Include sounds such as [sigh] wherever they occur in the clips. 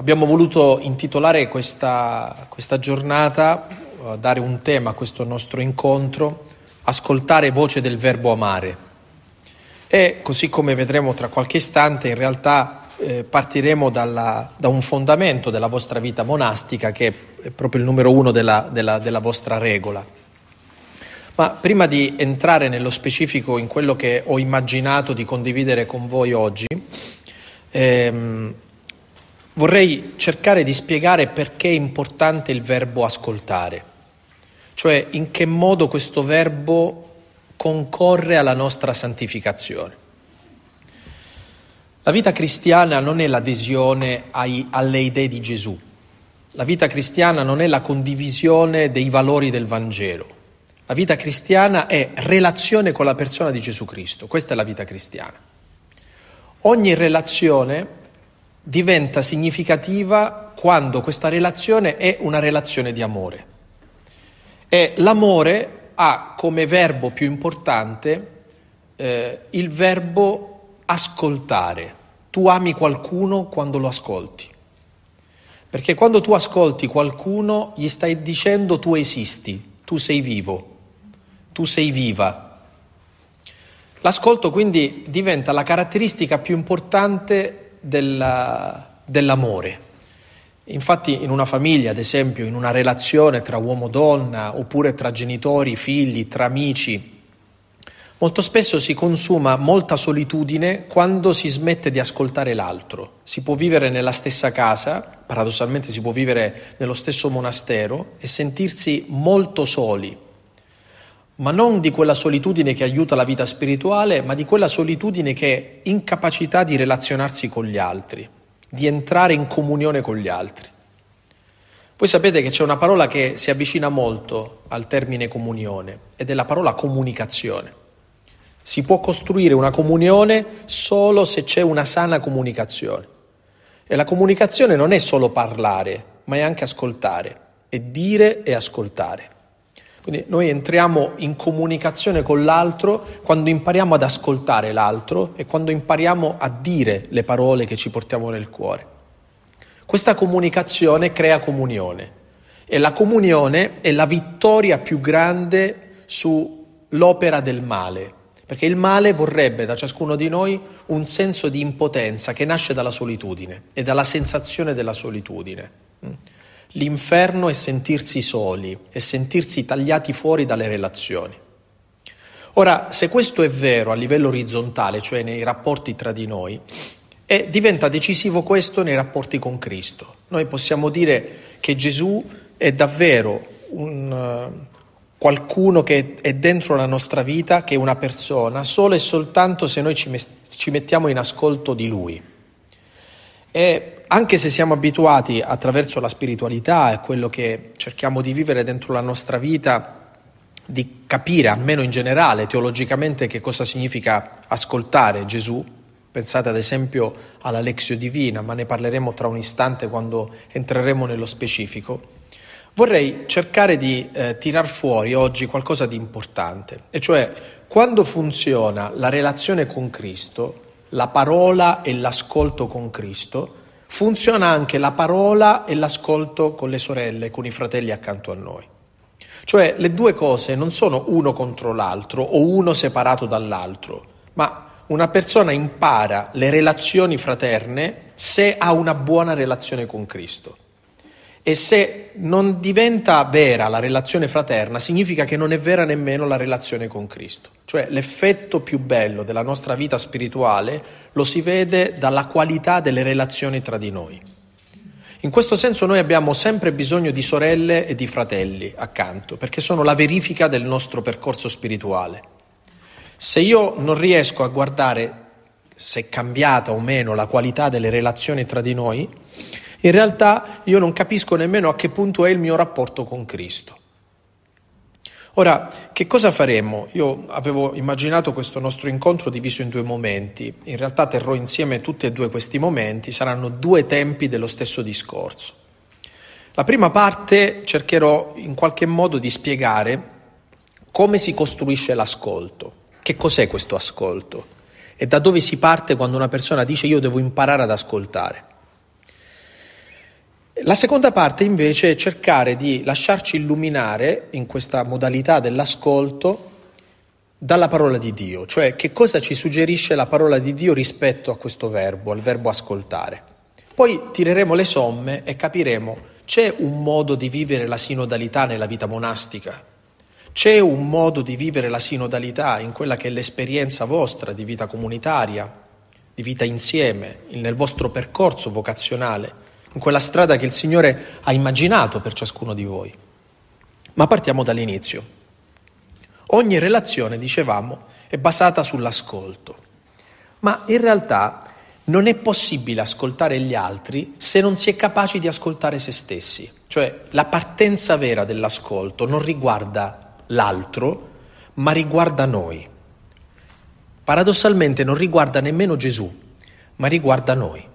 Abbiamo voluto intitolare questa, questa giornata, eh, dare un tema a questo nostro incontro, ascoltare voce del verbo amare. E così come vedremo tra qualche istante, in realtà eh, partiremo dalla, da un fondamento della vostra vita monastica che è proprio il numero uno della, della, della vostra regola. Ma prima di entrare nello specifico in quello che ho immaginato di condividere con voi oggi, ehm, vorrei cercare di spiegare perché è importante il verbo ascoltare, cioè in che modo questo verbo concorre alla nostra santificazione. La vita cristiana non è l'adesione ai, alle idee di Gesù, la vita cristiana non è la condivisione dei valori del Vangelo, la vita cristiana è relazione con la persona di Gesù Cristo, questa è la vita cristiana. Ogni relazione diventa significativa quando questa relazione è una relazione di amore. E l'amore ha come verbo più importante eh, il verbo ascoltare. Tu ami qualcuno quando lo ascolti. Perché quando tu ascolti qualcuno gli stai dicendo tu esisti, tu sei vivo, tu sei viva. L'ascolto quindi diventa la caratteristica più importante della, dell'amore. Infatti in una famiglia, ad esempio, in una relazione tra uomo e donna, oppure tra genitori, figli, tra amici, molto spesso si consuma molta solitudine quando si smette di ascoltare l'altro. Si può vivere nella stessa casa, paradossalmente si può vivere nello stesso monastero e sentirsi molto soli ma non di quella solitudine che aiuta la vita spirituale, ma di quella solitudine che è incapacità di relazionarsi con gli altri, di entrare in comunione con gli altri. Voi sapete che c'è una parola che si avvicina molto al termine comunione ed è la parola comunicazione. Si può costruire una comunione solo se c'è una sana comunicazione. E la comunicazione non è solo parlare, ma è anche ascoltare, e dire e ascoltare. Quindi noi entriamo in comunicazione con l'altro quando impariamo ad ascoltare l'altro e quando impariamo a dire le parole che ci portiamo nel cuore. Questa comunicazione crea comunione e la comunione è la vittoria più grande sull'opera del male, perché il male vorrebbe da ciascuno di noi un senso di impotenza che nasce dalla solitudine e dalla sensazione della solitudine. L'inferno è sentirsi soli, è sentirsi tagliati fuori dalle relazioni. Ora, se questo è vero a livello orizzontale, cioè nei rapporti tra di noi, e eh, diventa decisivo questo nei rapporti con Cristo. Noi possiamo dire che Gesù è davvero un, uh, qualcuno che è dentro la nostra vita, che è una persona, solo e soltanto se noi ci, met- ci mettiamo in ascolto di Lui. E anche se siamo abituati attraverso la spiritualità e quello che cerchiamo di vivere dentro la nostra vita, di capire, almeno in generale, teologicamente, che cosa significa ascoltare Gesù. Pensate ad esempio alla Lexio Divina, ma ne parleremo tra un istante quando entreremo nello specifico. Vorrei cercare di eh, tirar fuori oggi qualcosa di importante, e cioè quando funziona la relazione con Cristo, la parola e l'ascolto con Cristo, funziona anche la parola e l'ascolto con le sorelle, con i fratelli accanto a noi. Cioè le due cose non sono uno contro l'altro o uno separato dall'altro, ma una persona impara le relazioni fraterne se ha una buona relazione con Cristo. E se non diventa vera la relazione fraterna, significa che non è vera nemmeno la relazione con Cristo. Cioè l'effetto più bello della nostra vita spirituale lo si vede dalla qualità delle relazioni tra di noi. In questo senso noi abbiamo sempre bisogno di sorelle e di fratelli accanto, perché sono la verifica del nostro percorso spirituale. Se io non riesco a guardare se è cambiata o meno la qualità delle relazioni tra di noi, in realtà io non capisco nemmeno a che punto è il mio rapporto con Cristo. Ora, che cosa faremo? Io avevo immaginato questo nostro incontro diviso in due momenti, in realtà terrò insieme tutti e due questi momenti, saranno due tempi dello stesso discorso. La prima parte cercherò in qualche modo di spiegare come si costruisce l'ascolto, che cos'è questo ascolto e da dove si parte quando una persona dice io devo imparare ad ascoltare. La seconda parte invece è cercare di lasciarci illuminare in questa modalità dell'ascolto dalla parola di Dio, cioè che cosa ci suggerisce la parola di Dio rispetto a questo verbo, al verbo ascoltare. Poi tireremo le somme e capiremo c'è un modo di vivere la sinodalità nella vita monastica, c'è un modo di vivere la sinodalità in quella che è l'esperienza vostra di vita comunitaria, di vita insieme, nel vostro percorso vocazionale in quella strada che il Signore ha immaginato per ciascuno di voi. Ma partiamo dall'inizio. Ogni relazione, dicevamo, è basata sull'ascolto. Ma in realtà non è possibile ascoltare gli altri se non si è capaci di ascoltare se stessi. Cioè la partenza vera dell'ascolto non riguarda l'altro, ma riguarda noi. Paradossalmente non riguarda nemmeno Gesù, ma riguarda noi.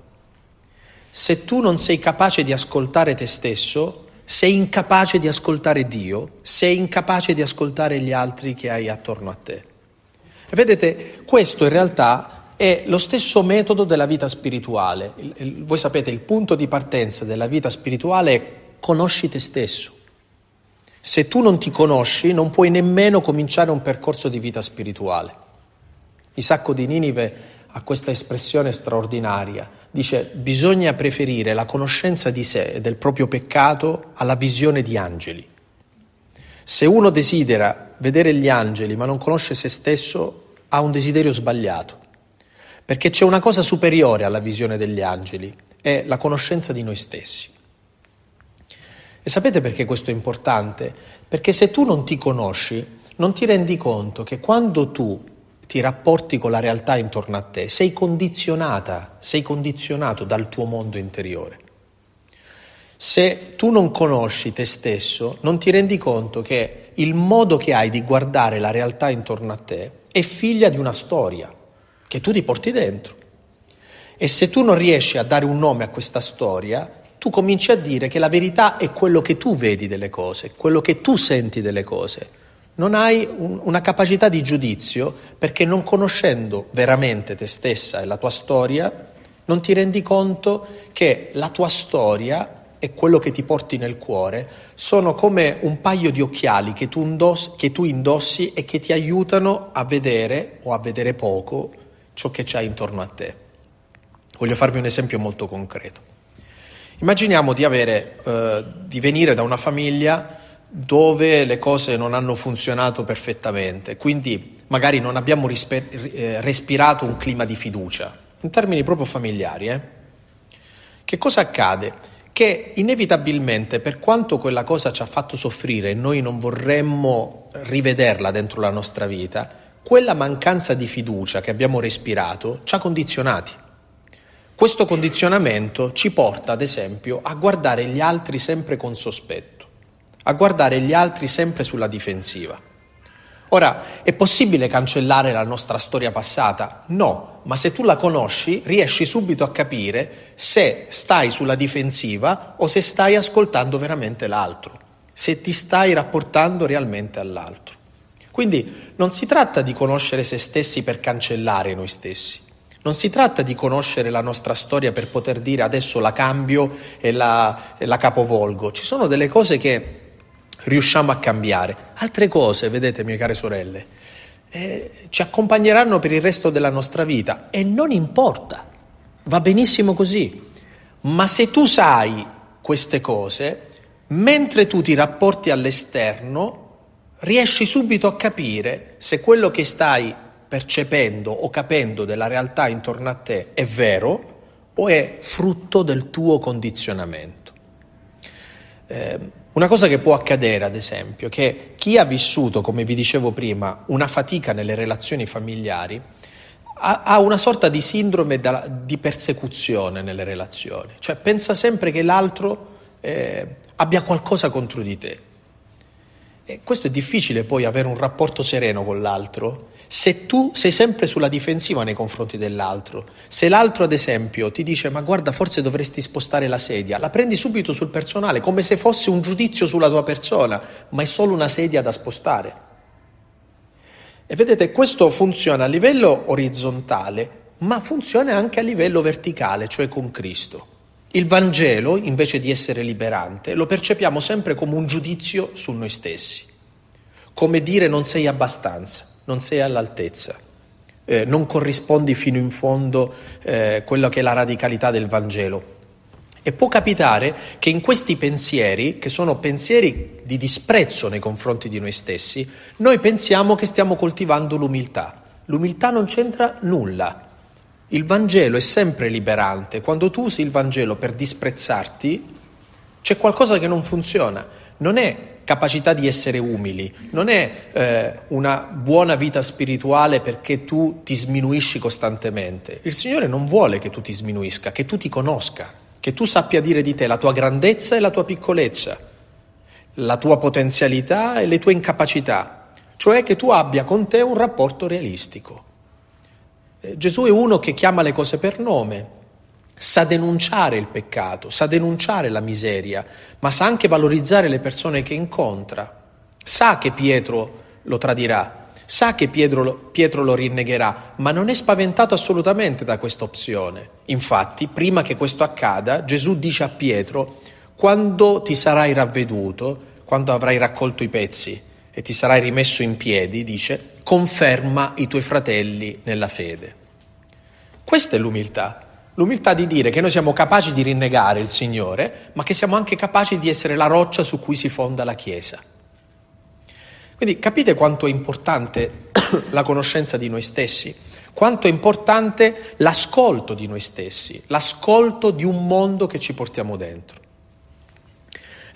Se tu non sei capace di ascoltare te stesso, sei incapace di ascoltare Dio, sei incapace di ascoltare gli altri che hai attorno a te. E vedete, questo in realtà è lo stesso metodo della vita spirituale. Il, il, voi sapete, il punto di partenza della vita spirituale è conosci te stesso. Se tu non ti conosci, non puoi nemmeno cominciare un percorso di vita spirituale. Isacco di Ninive a questa espressione straordinaria. Dice bisogna preferire la conoscenza di sé e del proprio peccato alla visione di angeli. Se uno desidera vedere gli angeli ma non conosce se stesso, ha un desiderio sbagliato, perché c'è una cosa superiore alla visione degli angeli, è la conoscenza di noi stessi. E sapete perché questo è importante? Perché se tu non ti conosci, non ti rendi conto che quando tu ti rapporti con la realtà intorno a te, sei condizionata, sei condizionato dal tuo mondo interiore. Se tu non conosci te stesso, non ti rendi conto che il modo che hai di guardare la realtà intorno a te è figlia di una storia che tu ti porti dentro. E se tu non riesci a dare un nome a questa storia, tu cominci a dire che la verità è quello che tu vedi delle cose, quello che tu senti delle cose non hai un, una capacità di giudizio perché non conoscendo veramente te stessa e la tua storia, non ti rendi conto che la tua storia e quello che ti porti nel cuore sono come un paio di occhiali che tu, indossi, che tu indossi e che ti aiutano a vedere o a vedere poco ciò che c'è intorno a te. Voglio farvi un esempio molto concreto. Immaginiamo di, avere, eh, di venire da una famiglia dove le cose non hanno funzionato perfettamente, quindi magari non abbiamo rispe- eh, respirato un clima di fiducia, in termini proprio familiari. Eh? Che cosa accade? Che inevitabilmente, per quanto quella cosa ci ha fatto soffrire e noi non vorremmo rivederla dentro la nostra vita, quella mancanza di fiducia che abbiamo respirato ci ha condizionati. Questo condizionamento ci porta, ad esempio, a guardare gli altri sempre con sospetto a guardare gli altri sempre sulla difensiva. Ora, è possibile cancellare la nostra storia passata? No, ma se tu la conosci riesci subito a capire se stai sulla difensiva o se stai ascoltando veramente l'altro, se ti stai rapportando realmente all'altro. Quindi non si tratta di conoscere se stessi per cancellare noi stessi, non si tratta di conoscere la nostra storia per poter dire adesso la cambio e la, e la capovolgo, ci sono delle cose che riusciamo a cambiare. Altre cose, vedete, mie care sorelle, eh, ci accompagneranno per il resto della nostra vita e non importa, va benissimo così. Ma se tu sai queste cose, mentre tu ti rapporti all'esterno, riesci subito a capire se quello che stai percependo o capendo della realtà intorno a te è vero o è frutto del tuo condizionamento. Eh, una cosa che può accadere, ad esempio, è che chi ha vissuto, come vi dicevo prima, una fatica nelle relazioni familiari, ha, una sorta di sindrome da, di persecuzione nelle relazioni, cioè pensa sempre che l'altro eh, abbia qualcosa contro di te. E questo è difficile poi avere un rapporto sereno con l'altro se tu sei sempre sulla difensiva nei confronti dell'altro, se l'altro ad esempio ti dice ma guarda forse dovresti spostare la sedia, la prendi subito sul personale come se fosse un giudizio sulla tua persona, ma è solo una sedia da spostare. E vedete, questo funziona a livello orizzontale, ma funziona anche a livello verticale, cioè con Cristo. Il Vangelo, invece di essere liberante, lo percepiamo sempre come un giudizio su noi stessi, come dire non sei abbastanza non sei all'altezza, eh, non corrispondi fino in fondo eh, quella che è la radicalità del Vangelo. E può capitare che in questi pensieri, che sono pensieri di disprezzo nei confronti di noi stessi, noi pensiamo che stiamo coltivando l'umiltà. L'umiltà non c'entra nulla. Il Vangelo è sempre liberante. Quando tu usi il Vangelo per disprezzarti, c'è qualcosa che non funziona. Non è capacità di essere umili, non è eh, una buona vita spirituale perché tu ti sminuisci costantemente. Il Signore non vuole che tu ti sminuisca, che tu ti conosca, che tu sappia dire di te la tua grandezza e la tua piccolezza, la tua potenzialità e le tue incapacità, cioè che tu abbia con te un rapporto realistico. Eh, Gesù è uno che chiama le cose per nome, sa denunciare il peccato, sa denunciare la miseria, ma sa anche valorizzare le persone che incontra. Sa che Pietro lo tradirà, sa che Pietro lo, Pietro lo rinnegherà, ma non è spaventato assolutamente da questa opzione. Infatti, prima che questo accada, Gesù dice a Pietro, quando ti sarai ravveduto, quando avrai raccolto i pezzi e ti sarai rimesso in piedi, dice, conferma i tuoi fratelli nella fede. Questa è l'umiltà. L'umiltà di dire che noi siamo capaci di rinnegare il Signore, ma che siamo anche capaci di essere la roccia su cui si fonda la Chiesa. Quindi capite quanto è importante [coughs] la conoscenza di noi stessi, quanto è importante l'ascolto di noi stessi, l'ascolto di un mondo che ci portiamo dentro.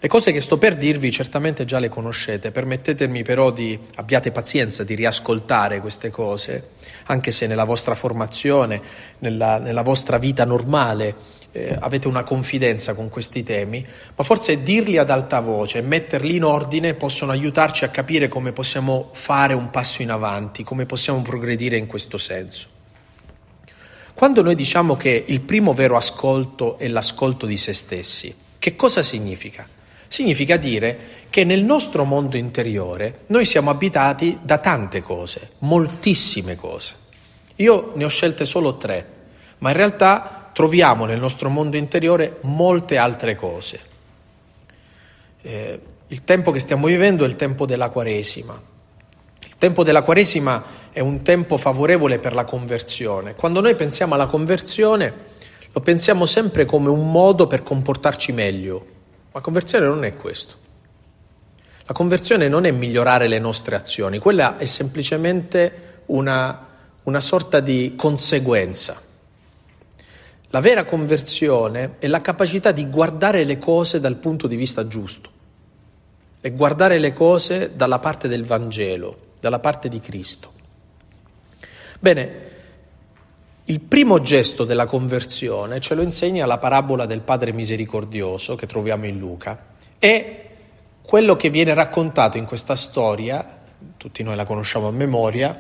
Le cose che sto per dirvi certamente già le conoscete, permettetemi però di abbiate pazienza di riascoltare queste cose, anche se nella vostra formazione, nella, nella vostra vita normale eh, avete una confidenza con questi temi, ma forse dirli ad alta voce, metterli in ordine possono aiutarci a capire come possiamo fare un passo in avanti, come possiamo progredire in questo senso. Quando noi diciamo che il primo vero ascolto è l'ascolto di se stessi, che cosa significa? Significa dire che nel nostro mondo interiore noi siamo abitati da tante cose, moltissime cose. Io ne ho scelte solo tre, ma in realtà troviamo nel nostro mondo interiore molte altre cose. Eh, il tempo che stiamo vivendo è il tempo della Quaresima. Il tempo della Quaresima è un tempo favorevole per la conversione. Quando noi pensiamo alla conversione, lo pensiamo sempre come un modo per comportarci meglio, la conversione non è questo. La conversione non è migliorare le nostre azioni, quella è semplicemente una, una sorta di conseguenza. La vera conversione è la capacità di guardare le cose dal punto di vista giusto e guardare le cose dalla parte del Vangelo, dalla parte di Cristo. Bene, il primo gesto della conversione ce lo insegna la parabola del Padre Misericordioso che troviamo in Luca. e quello che viene raccontato in questa storia, tutti noi la conosciamo a memoria,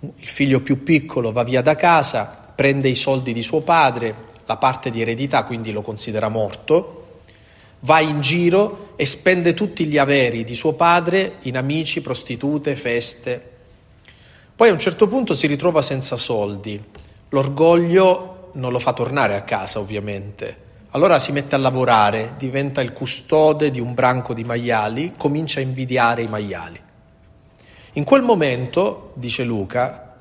il figlio più piccolo va via da casa, prende i soldi di suo padre, la parte di eredità, quindi lo considera morto, va in giro e spende tutti gli averi di suo padre in amici, prostitute, feste. Poi a un certo punto si ritrova senza soldi L'orgoglio non lo fa tornare a casa, ovviamente. Allora si mette a lavorare, diventa il custode di un branco di maiali, comincia a invidiare i maiali. In quel momento, dice Luca,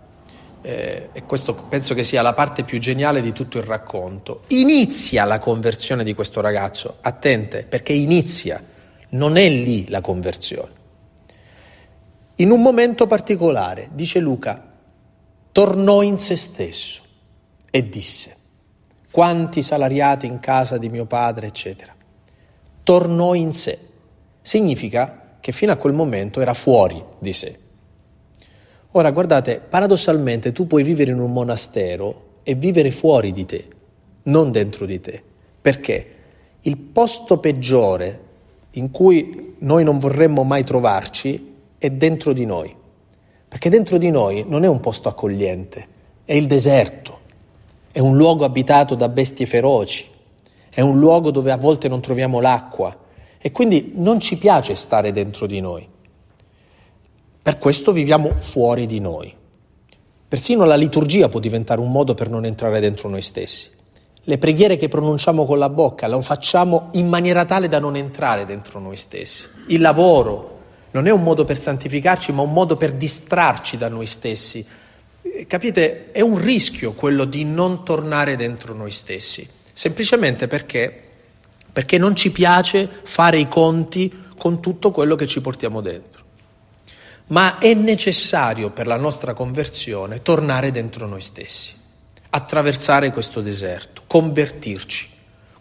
eh, e questo penso che sia la parte più geniale di tutto il racconto, inizia la conversione di questo ragazzo. Attente, perché inizia, non è lì la conversione. In un momento particolare, dice Luca, tornò in se stesso e disse, quanti salariati in casa di mio padre, eccetera. Tornò in sé. Significa che fino a quel momento era fuori di sé. Ora guardate, paradossalmente tu puoi vivere in un monastero e vivere fuori di te, non dentro di te. Perché il posto peggiore in cui noi non vorremmo mai trovarci è dentro di noi. Perché dentro di noi non è un posto accogliente, è il deserto, è un luogo abitato da bestie feroci, è un luogo dove a volte non troviamo l'acqua e quindi non ci piace stare dentro di noi. Per questo viviamo fuori di noi. Persino la liturgia può diventare un modo per non entrare dentro noi stessi. Le preghiere che pronunciamo con la bocca lo facciamo in maniera tale da non entrare dentro noi stessi. Il lavoro, non è un modo per santificarci, ma un modo per distrarci da noi stessi. Eh, capite? È un rischio quello di non tornare dentro noi stessi, semplicemente perché, perché non ci piace fare i conti con tutto quello che ci portiamo dentro. Ma è necessario per la nostra conversione tornare dentro noi stessi, attraversare questo deserto, convertirci,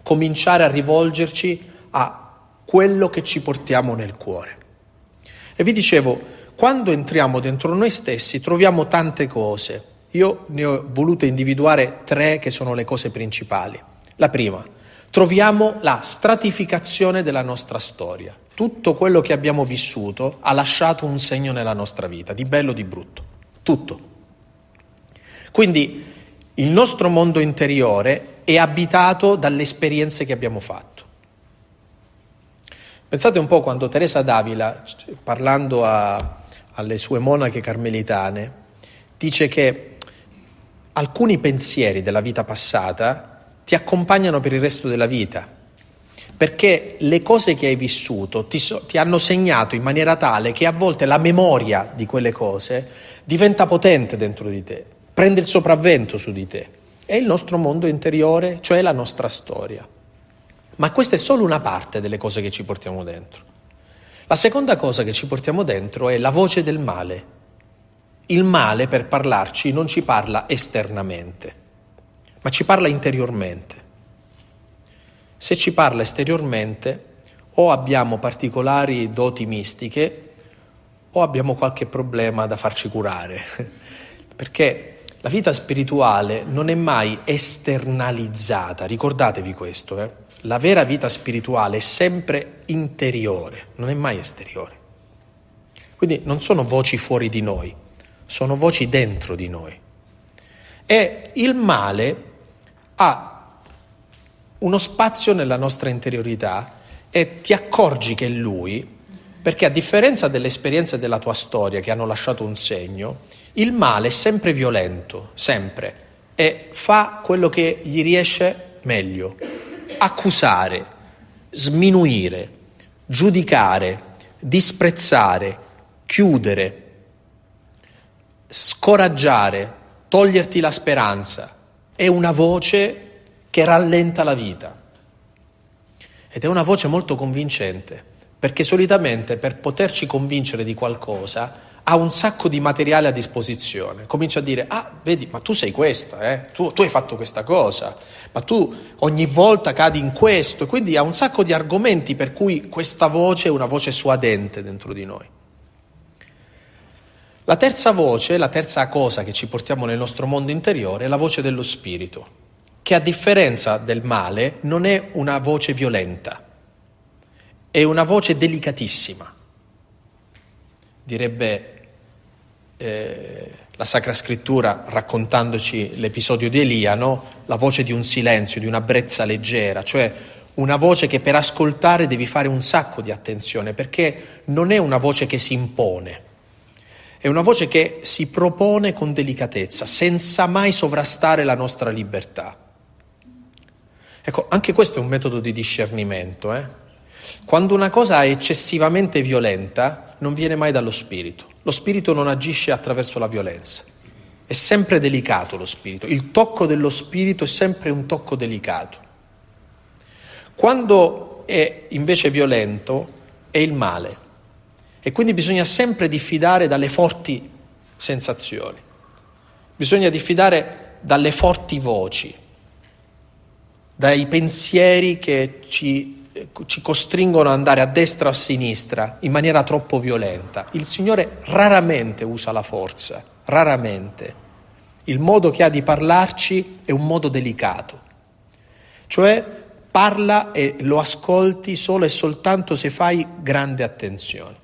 cominciare a rivolgerci a quello che ci portiamo nel cuore. E vi dicevo, quando entriamo dentro noi stessi troviamo tante cose. Io ne ho volute individuare tre che sono le cose principali. La prima, troviamo la stratificazione della nostra storia. Tutto quello che abbiamo vissuto ha lasciato un segno nella nostra vita, di bello o di brutto. Tutto. Quindi il nostro mondo interiore è abitato dalle esperienze che abbiamo fatto. Pensate un po' quando Teresa d'Avila, parlando a, alle sue monache carmelitane, dice che alcuni pensieri della vita passata ti accompagnano per il resto della vita, perché le cose che hai vissuto ti, so, ti hanno segnato in maniera tale che a volte la memoria di quelle cose diventa potente dentro di te, prende il sopravvento su di te. È il nostro mondo interiore, cioè la nostra storia. Ma questa è solo una parte delle cose che ci portiamo dentro. La seconda cosa che ci portiamo dentro è la voce del male. Il male per parlarci non ci parla esternamente, ma ci parla interiormente. Se ci parla esteriormente, o abbiamo particolari doti mistiche o abbiamo qualche problema da farci curare, [laughs] perché la vita spirituale non è mai esternalizzata, ricordatevi questo. Eh? La vera vita spirituale è sempre interiore, non è mai esteriore. Quindi non sono voci fuori di noi, sono voci dentro di noi. E il male ha uno spazio nella nostra interiorità e ti accorgi che è lui, perché a differenza delle esperienze della tua storia che hanno lasciato un segno, il male è sempre violento, sempre, e fa quello che gli riesce meglio accusare, sminuire, giudicare, disprezzare, chiudere, scoraggiare, toglierti la speranza, è una voce che rallenta la vita. Ed è una voce molto convincente, perché solitamente per poterci convincere di qualcosa ha un sacco di materiale a disposizione, comincia a dire, ah, vedi, ma tu sei questa, eh? tu, tu, hai fatto questa cosa, ma tu ogni volta cadi in questo, quindi ha un sacco di argomenti per cui questa voce è una voce suadente dentro di noi. La terza voce, la terza cosa che ci portiamo nel nostro mondo interiore è la voce dello spirito, che a differenza del male non è una voce violenta, è una voce delicatissima. Direbbe eh, la Sacra Scrittura, raccontandoci l'episodio di Elia, no? la voce di un silenzio, di una brezza leggera, cioè una voce che per ascoltare devi fare un sacco di attenzione, perché non è una voce che si impone, è una voce che si propone con delicatezza, senza mai sovrastare la nostra libertà. Ecco, anche questo è un metodo di discernimento. Eh? Quando una cosa è eccessivamente violenta, non viene mai dallo spirito. Lo spirito non agisce attraverso la violenza. È sempre delicato lo spirito, il tocco dello spirito è sempre un tocco delicato. Quando è invece violento è il male e quindi bisogna sempre diffidare dalle forti sensazioni, bisogna diffidare dalle forti voci, dai pensieri che ci eh, ci costringono ad andare a destra o a sinistra in maniera troppo violenta. Il Signore raramente usa la forza, raramente. Il modo che ha di parlarci è un modo delicato, cioè parla e lo ascolti solo e soltanto se fai grande attenzione.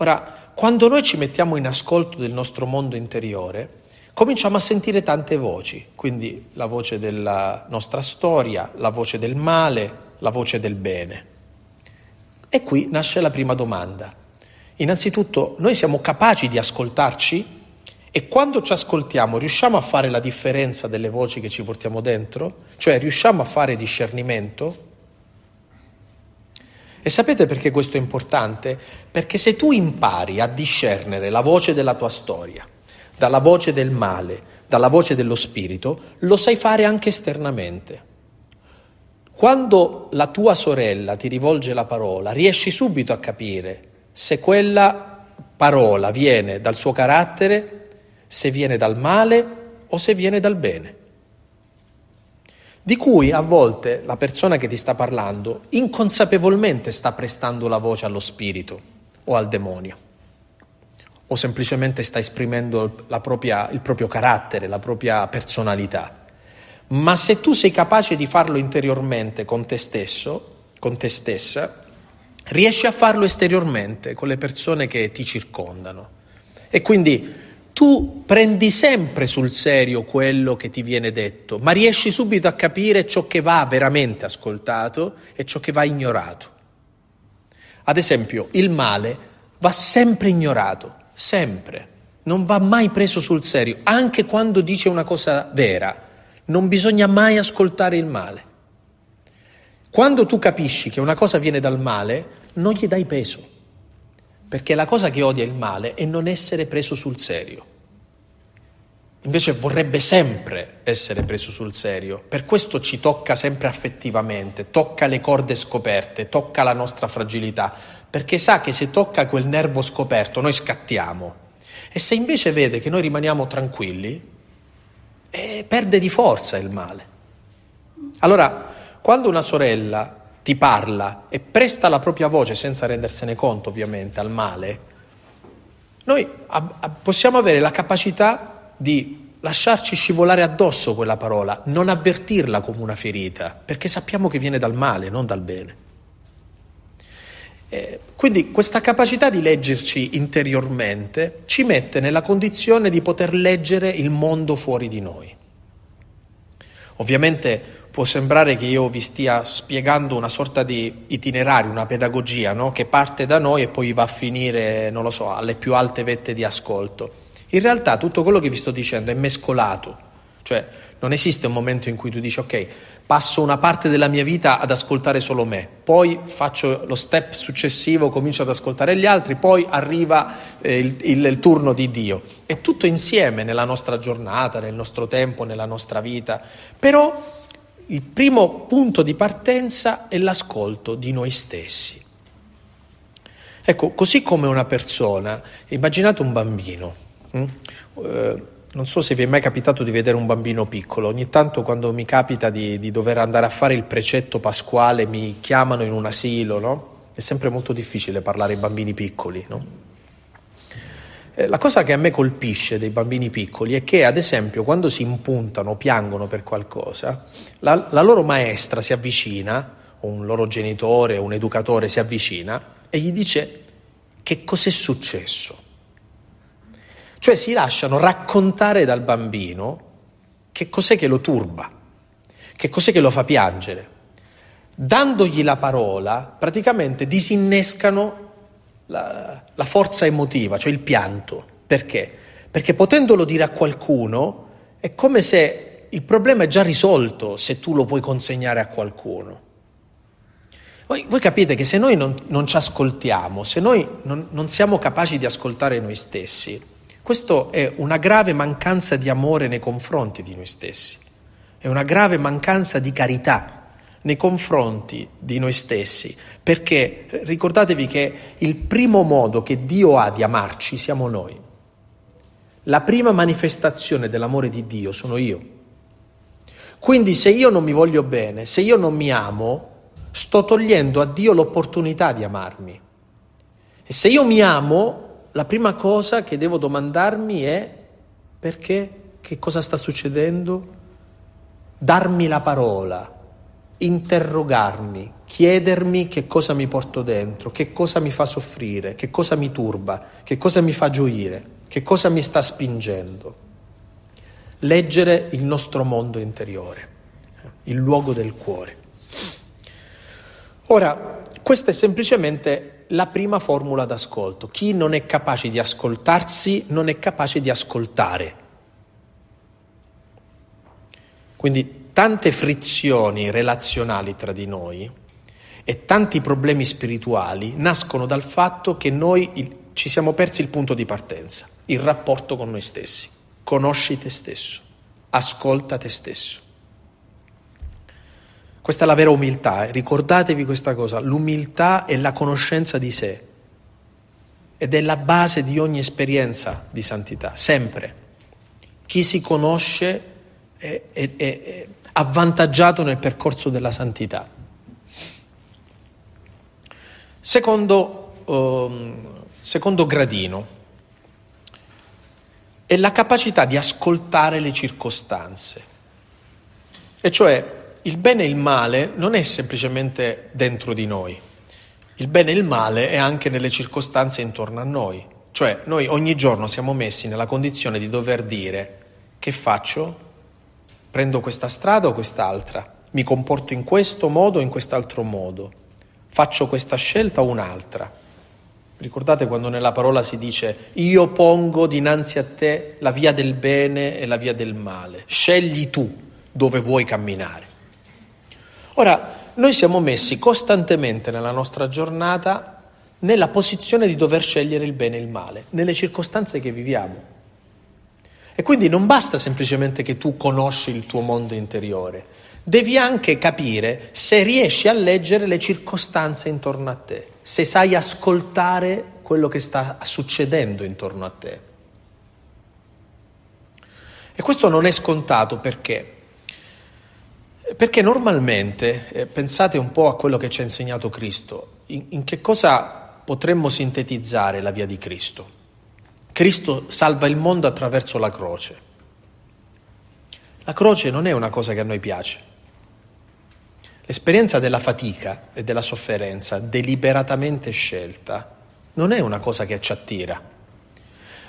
Ora, quando noi ci mettiamo in ascolto del nostro mondo interiore, cominciamo a sentire tante voci, quindi la voce della nostra storia, la voce del male, la voce del bene. E qui nasce la prima domanda. Innanzitutto, noi siamo capaci di ascoltarci? E quando ci ascoltiamo riusciamo a fare la differenza delle voci che ci portiamo dentro? Cioè riusciamo a fare discernimento? E sapete perché questo è importante? Perché se tu impari a discernere la voce della tua storia, dalla voce del male, dalla voce dello spirito, lo sai fare anche esternamente. Quando la tua sorella ti rivolge la parola, riesci subito a capire se quella parola viene dal suo carattere, se viene dal male o se viene dal bene. Di cui a volte la persona che ti sta parlando inconsapevolmente sta prestando la voce allo spirito o al demonio, o semplicemente sta esprimendo propria, il proprio carattere, la propria personalità ma se tu sei capace di farlo interiormente con te stesso, con te stessa, riesci a farlo esteriormente con le persone che ti circondano. E quindi tu prendi sempre sul serio quello che ti viene detto, ma riesci subito a capire ciò che va veramente ascoltato e ciò che va ignorato. Ad esempio, il male va sempre ignorato, sempre, non va mai preso sul serio, anche quando dice una cosa vera non bisogna mai ascoltare il male. Quando tu capisci che una cosa viene dal male, non gli dai peso, perché la cosa che odia il male è non essere preso sul serio. Invece vorrebbe sempre essere preso sul serio, per questo ci tocca sempre affettivamente, tocca le corde scoperte, tocca la nostra fragilità, perché sa che se tocca quel nervo scoperto noi scattiamo. E se invece vede che noi rimaniamo tranquilli, eh, perde di forza il male. Allora, quando una sorella ti parla e presta la propria voce senza rendersene conto ovviamente al male, noi possiamo avere la capacità di lasciarci scivolare addosso quella parola, non avvertirla come una ferita, perché sappiamo che viene dal male, non dal bene. Eh, quindi questa capacità di leggerci interiormente ci mette nella condizione di poter leggere il mondo fuori di noi. Ovviamente può sembrare che io vi stia spiegando una sorta di itinerario, una pedagogia no? che parte da noi e poi va a finire, non lo so, alle più alte vette di ascolto. In realtà tutto quello che vi sto dicendo è mescolato, cioè non esiste un momento in cui tu dici ok, passo una parte della mia vita ad ascoltare solo me, poi faccio lo step successivo, comincio ad ascoltare gli altri, poi arriva eh, il, il, il, turno di Dio. È tutto insieme nella nostra giornata, nel nostro tempo, nella nostra vita. Però il primo punto di partenza è l'ascolto di noi stessi. Ecco, così come una persona, immaginate un bambino. Hm? Non so se vi è mai capitato di vedere un bambino piccolo, ogni tanto quando mi capita di, di dover andare a fare il precetto pasquale mi chiamano in un asilo, no? È sempre molto difficile parlare ai bambini piccoli, no? Eh, la cosa che a me colpisce dei bambini piccoli è che, ad esempio, quando si impuntano, piangono per qualcosa, la, la loro maestra si avvicina, o un loro genitore, un educatore si avvicina e gli dice che cos'è successo cioè si lasciano raccontare dal bambino che cos'è che lo turba, che cos'è che lo fa piangere. Dandogli la parola, praticamente disinnescano la, la forza emotiva, cioè il pianto. Perché? Perché potendolo dire a qualcuno è come se il problema è già risolto se tu lo puoi consegnare a qualcuno. Voi, voi, capite che se noi non, non ci ascoltiamo, se noi non, non siamo capaci di ascoltare noi stessi, questo è una grave mancanza di amore nei confronti di noi stessi, è una grave mancanza di carità nei confronti di noi stessi, perché ricordatevi che il primo modo che Dio ha di amarci siamo noi. La prima manifestazione dell'amore di Dio sono io. Quindi se io non mi voglio bene, se io non mi amo, sto togliendo a Dio l'opportunità di amarmi. E se io mi amo, la prima cosa che devo domandarmi è perché, che cosa sta succedendo? Darmi la parola, interrogarmi, chiedermi che cosa mi porto dentro, che cosa mi fa soffrire, che cosa mi turba, che cosa mi fa gioire, che cosa mi sta spingendo. Leggere il nostro mondo interiore, il luogo del cuore. Ora, questa è semplicemente la prima formula d'ascolto. Chi non è capace di ascoltarsi non è capace di ascoltare. Quindi tante frizioni relazionali tra di noi e tanti problemi spirituali nascono dal fatto che noi il, ci siamo persi il punto di partenza, il rapporto con noi stessi. Conosci te stesso, ascolta te stesso. Questa è la vera umiltà, eh? ricordatevi questa cosa, l'umiltà è la conoscenza di sé ed è la base di ogni esperienza di santità, sempre. Chi si conosce è, è, è, è avvantaggiato nel percorso della santità. Secondo, eh, secondo gradino è la capacità di ascoltare le circostanze, e cioè il bene e il male non è semplicemente dentro di noi, il bene e il male è anche nelle circostanze intorno a noi, cioè noi ogni giorno siamo messi nella condizione di dover dire che faccio? Prendo questa strada o quest'altra? Mi comporto in questo modo o in quest'altro modo? Faccio questa scelta o un'altra? Ricordate quando nella parola si dice io pongo dinanzi a te la via del bene e la via del male, scegli tu dove vuoi camminare. Ora, noi siamo messi costantemente nella nostra giornata nella posizione di dover scegliere il bene e il male, nelle circostanze che viviamo. E quindi non basta semplicemente che tu conosci il tuo mondo interiore, devi anche capire se riesci a leggere le circostanze intorno a te, se sai ascoltare quello che sta succedendo intorno a te. E questo non è scontato perché? Perché normalmente, eh, pensate un po' a quello che ci ha insegnato Cristo, in, in che cosa potremmo sintetizzare la via di Cristo? Cristo salva il mondo attraverso la croce. La croce non è una cosa che a noi piace. L'esperienza della fatica e della sofferenza deliberatamente scelta non è una cosa che ci attira,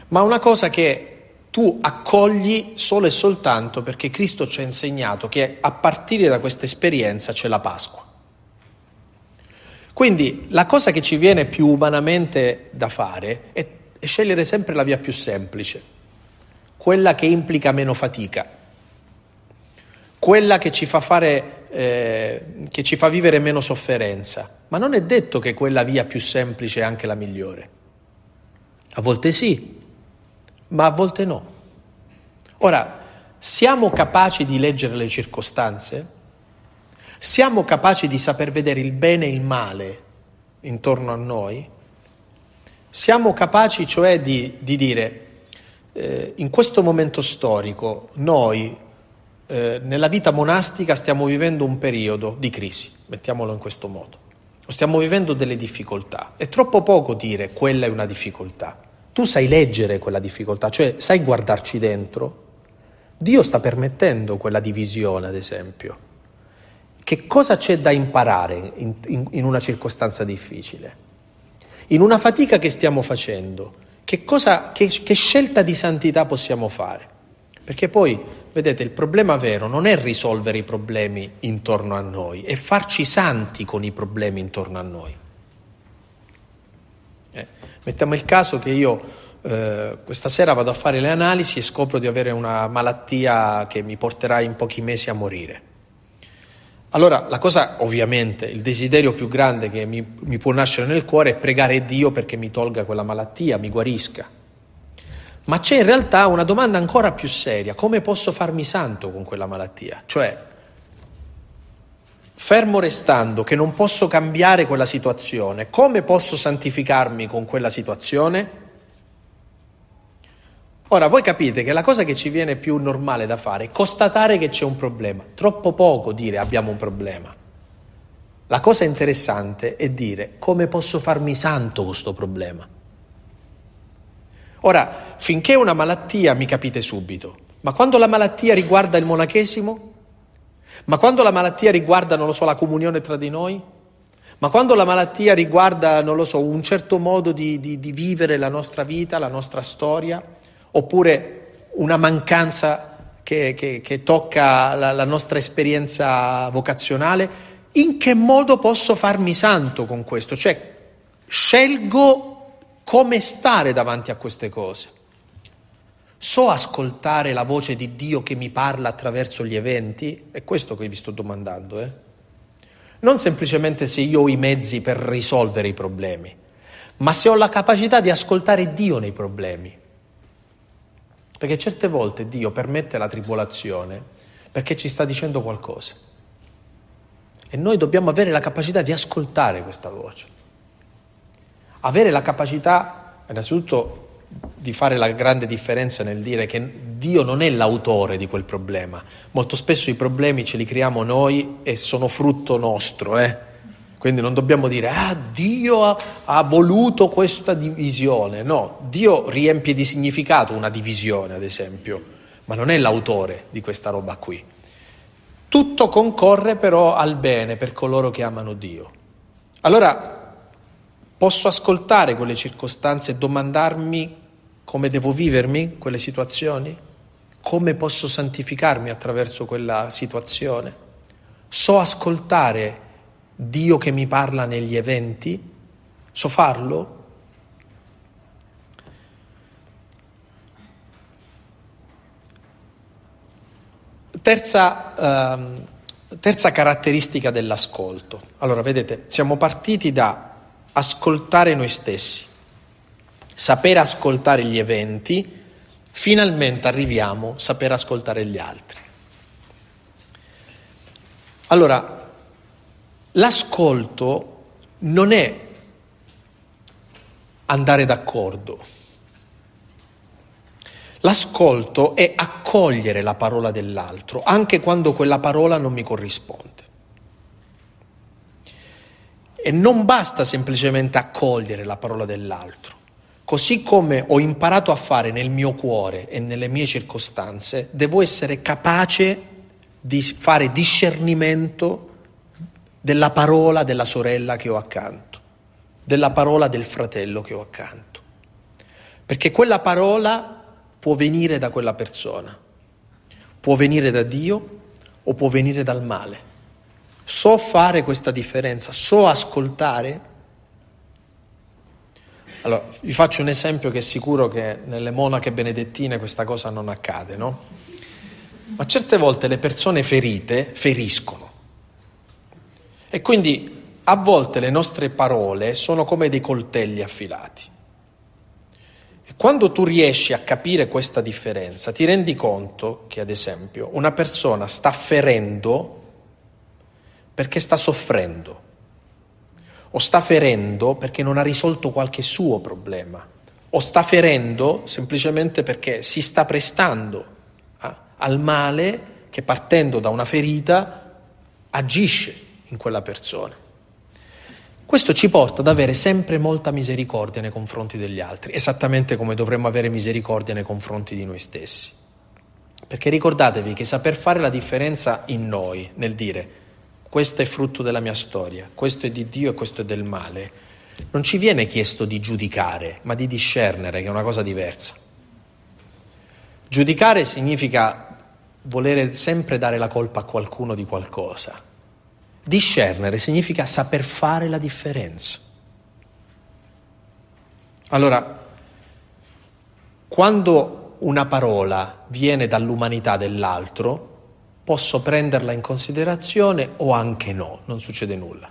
ma una cosa che tu accogli solo e soltanto perché Cristo ci ha insegnato che a partire da questa esperienza c'è la Pasqua. Quindi la cosa che ci viene più umanamente da fare è, è scegliere sempre la via più semplice, quella che implica meno fatica, quella che ci fa fare eh, che ci fa vivere meno sofferenza, ma non è detto che quella via più semplice è anche la migliore. A volte sì, ma a volte no. Ora, siamo capaci di leggere le circostanze? Siamo capaci di saper vedere il bene e il male intorno a noi? Siamo capaci cioè di, di dire, eh, in questo momento storico noi eh, nella vita monastica stiamo vivendo un periodo di crisi, mettiamolo in questo modo, stiamo vivendo delle difficoltà. È troppo poco dire quella è una difficoltà tu sai leggere quella difficoltà, cioè sai guardarci dentro. Dio sta permettendo quella divisione, ad esempio. Che cosa c'è da imparare in, in, in una circostanza difficile? In una fatica che stiamo facendo, che, cosa, che, che scelta di santità possiamo fare? Perché poi, vedete, il problema vero non è risolvere i problemi intorno a noi, è farci santi con i problemi intorno a noi. Mettiamo il caso che io eh, questa sera vado a fare le analisi e scopro di avere una malattia che mi porterà in pochi mesi a morire. Allora, la cosa ovviamente, il desiderio più grande che mi, mi può nascere nel cuore è pregare Dio perché mi tolga quella malattia, mi guarisca. Ma c'è in realtà una domanda ancora più seria, come posso farmi santo con quella malattia? Cioè, Fermo restando che non posso cambiare quella situazione, come posso santificarmi con quella situazione? Ora, voi capite che la cosa che ci viene più normale da fare è constatare che c'è un problema. Troppo poco dire abbiamo un problema. La cosa interessante è dire come posso farmi santo con questo problema. Ora, finché una malattia mi capite subito, ma quando la malattia riguarda il monachesimo, ma quando la malattia riguarda, non lo so, la comunione tra di noi, ma quando la malattia riguarda, non lo so, un certo modo di, di, di vivere la nostra vita, la nostra storia, oppure una mancanza che, che, che tocca la, la nostra esperienza vocazionale, in che modo posso farmi santo con questo? Cioè, scelgo come stare davanti a queste cose. So ascoltare la voce di Dio che mi parla attraverso gli eventi? È questo che vi sto domandando, eh? Non semplicemente se io ho i mezzi per risolvere i problemi, ma se ho la capacità di ascoltare Dio nei problemi. Perché certe volte Dio permette la tribolazione perché ci sta dicendo qualcosa. E noi dobbiamo avere la capacità di ascoltare questa voce. Avere la capacità, innanzitutto, di fare la grande differenza nel dire che Dio non è l'autore di quel problema. Molto spesso i problemi ce li creiamo noi e sono frutto nostro, eh? Quindi non dobbiamo dire, ah, Dio ha, ha, voluto questa divisione. No, Dio riempie di significato una divisione, ad esempio, ma non è l'autore di questa roba qui. Tutto concorre però al bene per coloro che amano Dio. Allora, posso ascoltare quelle circostanze e domandarmi come devo vivermi quelle situazioni, come posso santificarmi attraverso quella situazione. So ascoltare Dio che mi parla negli eventi, so farlo. Terza, ehm, terza caratteristica dell'ascolto. Allora, vedete, siamo partiti da ascoltare noi stessi saper ascoltare gli eventi, finalmente arriviamo a saper ascoltare gli altri. Allora, l'ascolto non è andare d'accordo. L'ascolto è accogliere la parola dell'altro, anche quando quella parola non mi corrisponde. E non basta semplicemente accogliere la parola dell'altro. Così come ho imparato a fare nel mio cuore e nelle mie circostanze, devo essere capace di fare discernimento della parola della sorella che ho accanto, della parola del fratello che ho accanto. Perché quella parola può venire da quella persona, può venire da Dio o può venire dal male. So fare questa differenza, so ascoltare allora, vi faccio un esempio che è sicuro che nelle monache benedettine questa cosa non accade, no? Ma certe volte le persone ferite feriscono. E quindi a volte le nostre parole sono come dei coltelli affilati. E quando tu riesci a capire questa differenza, ti rendi conto che, ad esempio, una persona sta ferendo perché sta soffrendo o sta ferendo perché non ha risolto qualche suo problema, o sta ferendo semplicemente perché si sta prestando eh, al male che partendo da una ferita agisce in quella persona. Questo ci porta ad avere sempre molta misericordia nei confronti degli altri, esattamente come dovremmo avere misericordia nei confronti di noi stessi. Perché ricordatevi che saper fare la differenza in noi, nel dire questo è frutto della mia storia, questo è di Dio e questo è del male. Non ci viene chiesto di giudicare, ma di discernere, che è una cosa diversa. Giudicare significa volere sempre dare la colpa a qualcuno di qualcosa. Discernere significa saper fare la differenza. Allora, quando una parola viene dall'umanità dell'altro, posso prenderla in considerazione o anche no, non succede nulla.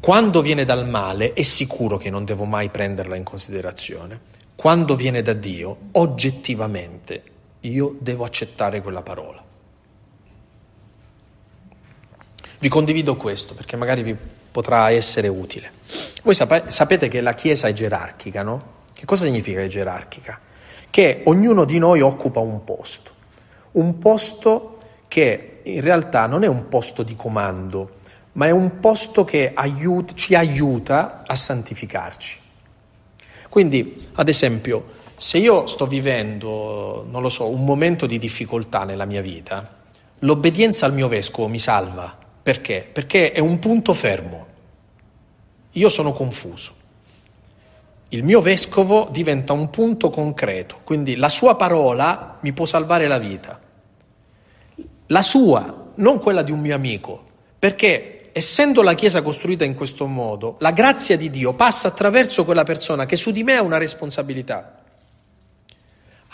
Quando viene dal male è sicuro che non devo mai prenderla in considerazione. Quando viene da Dio, oggettivamente, io devo accettare quella parola. Vi condivido questo perché magari vi potrà essere utile. Voi sapete che la Chiesa è gerarchica, no? Che cosa significa gerarchica? Che ognuno di noi occupa un posto un posto che in realtà non è un posto di comando, ma è un posto che aiuta, ci aiuta a santificarci. Quindi, ad esempio, se io sto vivendo, non lo so, un momento di difficoltà nella mia vita, l'obbedienza al mio vescovo mi salva. Perché? Perché è un punto fermo. Io sono confuso. Il mio vescovo diventa un punto concreto, quindi la sua parola mi può salvare la vita la sua, non quella di un mio amico, perché essendo la Chiesa costruita in questo modo, la grazia di Dio passa attraverso quella persona che su di me ha una responsabilità.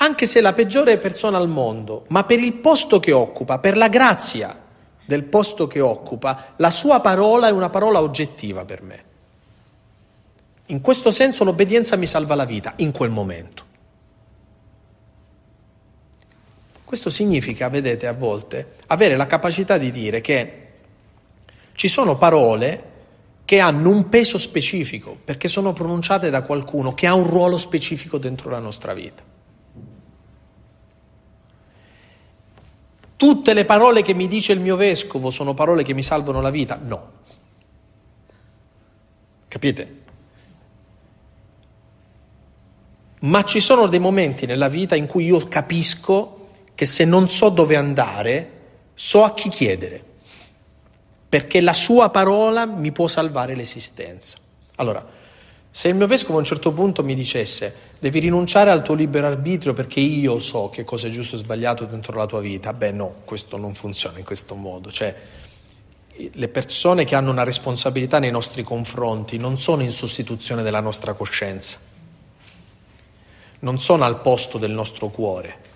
Anche se è la peggiore persona al mondo, ma per il posto che occupa, per la grazia del posto che occupa, la sua parola è una parola oggettiva per me. In questo senso l'obbedienza mi salva la vita in quel momento. Questo significa, vedete, a volte avere la capacità di dire che ci sono parole che hanno un peso specifico perché sono pronunciate da qualcuno che ha un ruolo specifico dentro la nostra vita. Tutte le parole che mi dice il mio vescovo sono parole che mi salvano la vita? No. Capite? Ma ci sono dei momenti nella vita in cui io capisco che se non so dove andare, so a chi chiedere, perché la sua parola mi può salvare l'esistenza. Allora, se il mio vescovo a un certo punto mi dicesse devi rinunciare al tuo libero arbitrio perché io so che cosa è giusto e sbagliato dentro la tua vita, beh no, questo non funziona in questo modo. Cioè, le persone che hanno una responsabilità nei nostri confronti non sono in sostituzione della nostra coscienza, non sono al posto del nostro cuore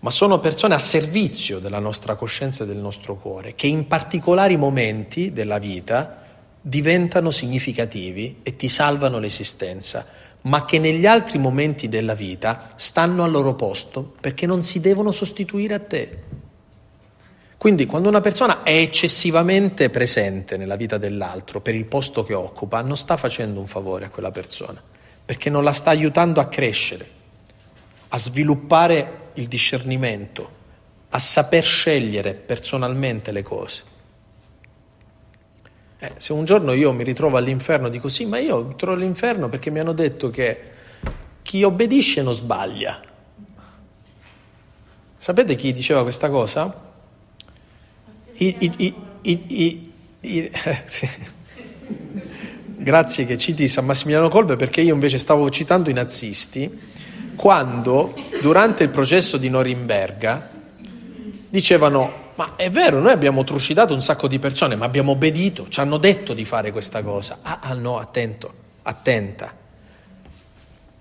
ma sono persone a servizio della nostra coscienza e del nostro cuore, che in particolari momenti della vita diventano significativi e ti salvano l'esistenza, ma che negli altri momenti della vita stanno al loro posto perché non si devono sostituire a te. Quindi quando una persona è eccessivamente presente nella vita dell'altro per il posto che occupa, non sta facendo un favore a quella persona, perché non la sta aiutando a crescere, a sviluppare il discernimento, a saper scegliere personalmente le cose. Eh, se un giorno io mi ritrovo all'inferno, dico sì, ma io trovo l'inferno perché mi hanno detto che chi obbedisce non sbaglia. Sapete chi diceva questa cosa? I, i, i, i eh, [laughs] sì. Grazie che citi San Massimiliano Colbe perché io invece stavo citando i nazisti quando durante il processo di Norimberga dicevano ma è vero, noi abbiamo trucidato un sacco di persone, ma abbiamo obbedito, ci hanno detto di fare questa cosa. Ah, ah no, attento, attenta.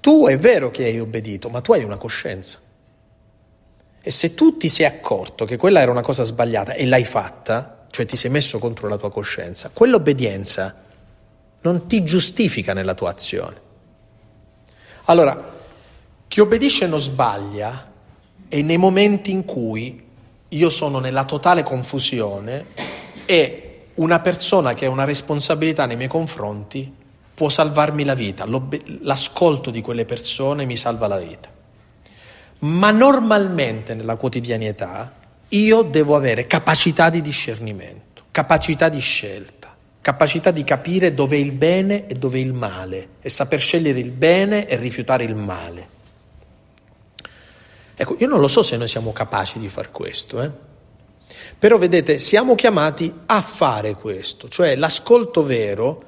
Tu è vero che hai obbedito, ma tu hai una coscienza. E se tu ti sei accorto che quella era una cosa sbagliata e l'hai fatta, cioè ti sei messo contro la tua coscienza, quell'obbedienza non ti giustifica nella tua azione. Allora, chi obbedisce non sbaglia e nei momenti in cui io sono nella totale confusione e una persona che ha una responsabilità nei miei confronti può salvarmi la vita, l'ascolto di quelle persone mi salva la vita. Ma normalmente nella quotidianità io devo avere capacità di discernimento, capacità di scelta, capacità di capire dove è il bene e dove è il male e saper scegliere il bene e rifiutare il male. Ecco, io non lo so se noi siamo capaci di far questo, eh? però vedete, siamo chiamati a fare questo, cioè l'ascolto vero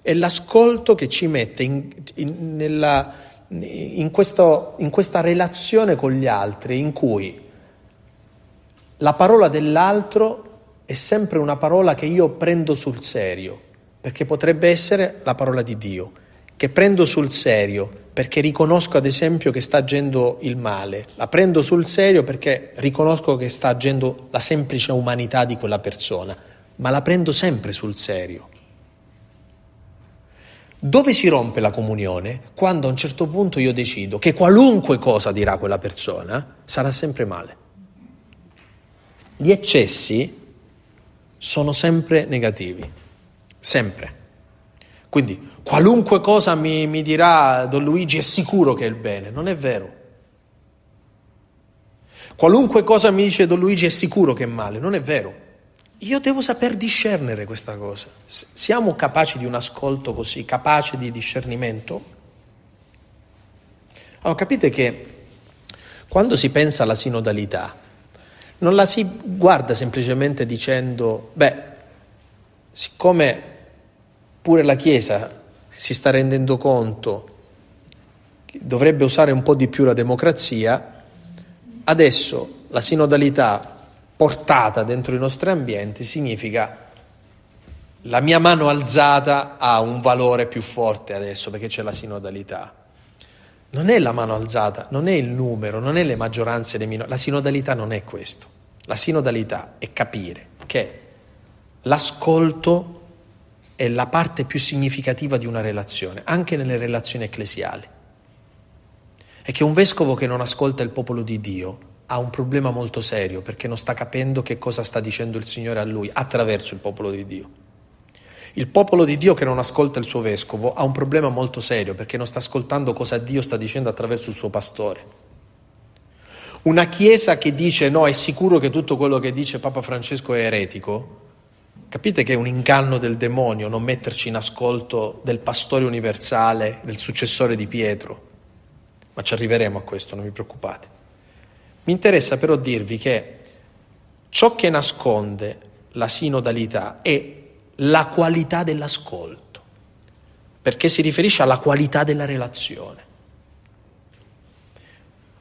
è l'ascolto che ci mette in, in, nella, in, questo, in questa relazione con gli altri in cui la parola dell'altro è sempre una parola che io prendo sul serio, perché potrebbe essere la parola di Dio che prendo sul serio perché riconosco ad esempio che sta agendo il male, la prendo sul serio perché riconosco che sta agendo la semplice umanità di quella persona, ma la prendo sempre sul serio. Dove si rompe la comunione? Quando a un certo punto io decido che qualunque cosa dirà quella persona sarà sempre male. Gli eccessi sono sempre negativi, sempre. Quindi Qualunque cosa mi, mi dirà Don Luigi è sicuro che è il bene, non è vero. Qualunque cosa mi dice Don Luigi è sicuro che è male, non è vero. Io devo saper discernere questa cosa. Siamo capaci di un ascolto così, capaci di discernimento? Allora capite che quando si pensa alla sinodalità, non la si guarda semplicemente dicendo, beh, siccome pure la Chiesa si sta rendendo conto che dovrebbe usare un po' di più la democrazia, adesso la sinodalità portata dentro i nostri ambienti significa la mia mano alzata ha un valore più forte adesso perché c'è la sinodalità. Non è la mano alzata, non è il numero, non è le maggioranze, le minoranze. La sinodalità non è questo. La sinodalità è capire che l'ascolto è la parte più significativa di una relazione, anche nelle relazioni ecclesiali. È che un vescovo che non ascolta il popolo di Dio ha un problema molto serio perché non sta capendo che cosa sta dicendo il Signore a lui attraverso il popolo di Dio. Il popolo di Dio che non ascolta il suo vescovo ha un problema molto serio perché non sta ascoltando cosa Dio sta dicendo attraverso il suo pastore. Una chiesa che dice no, è sicuro che tutto quello che dice Papa Francesco è eretico, Capite che è un inganno del demonio non metterci in ascolto del pastore universale, del successore di Pietro. Ma ci arriveremo a questo, non vi preoccupate. Mi interessa però dirvi che ciò che nasconde la sinodalità è la qualità dell'ascolto, perché si riferisce alla qualità della relazione.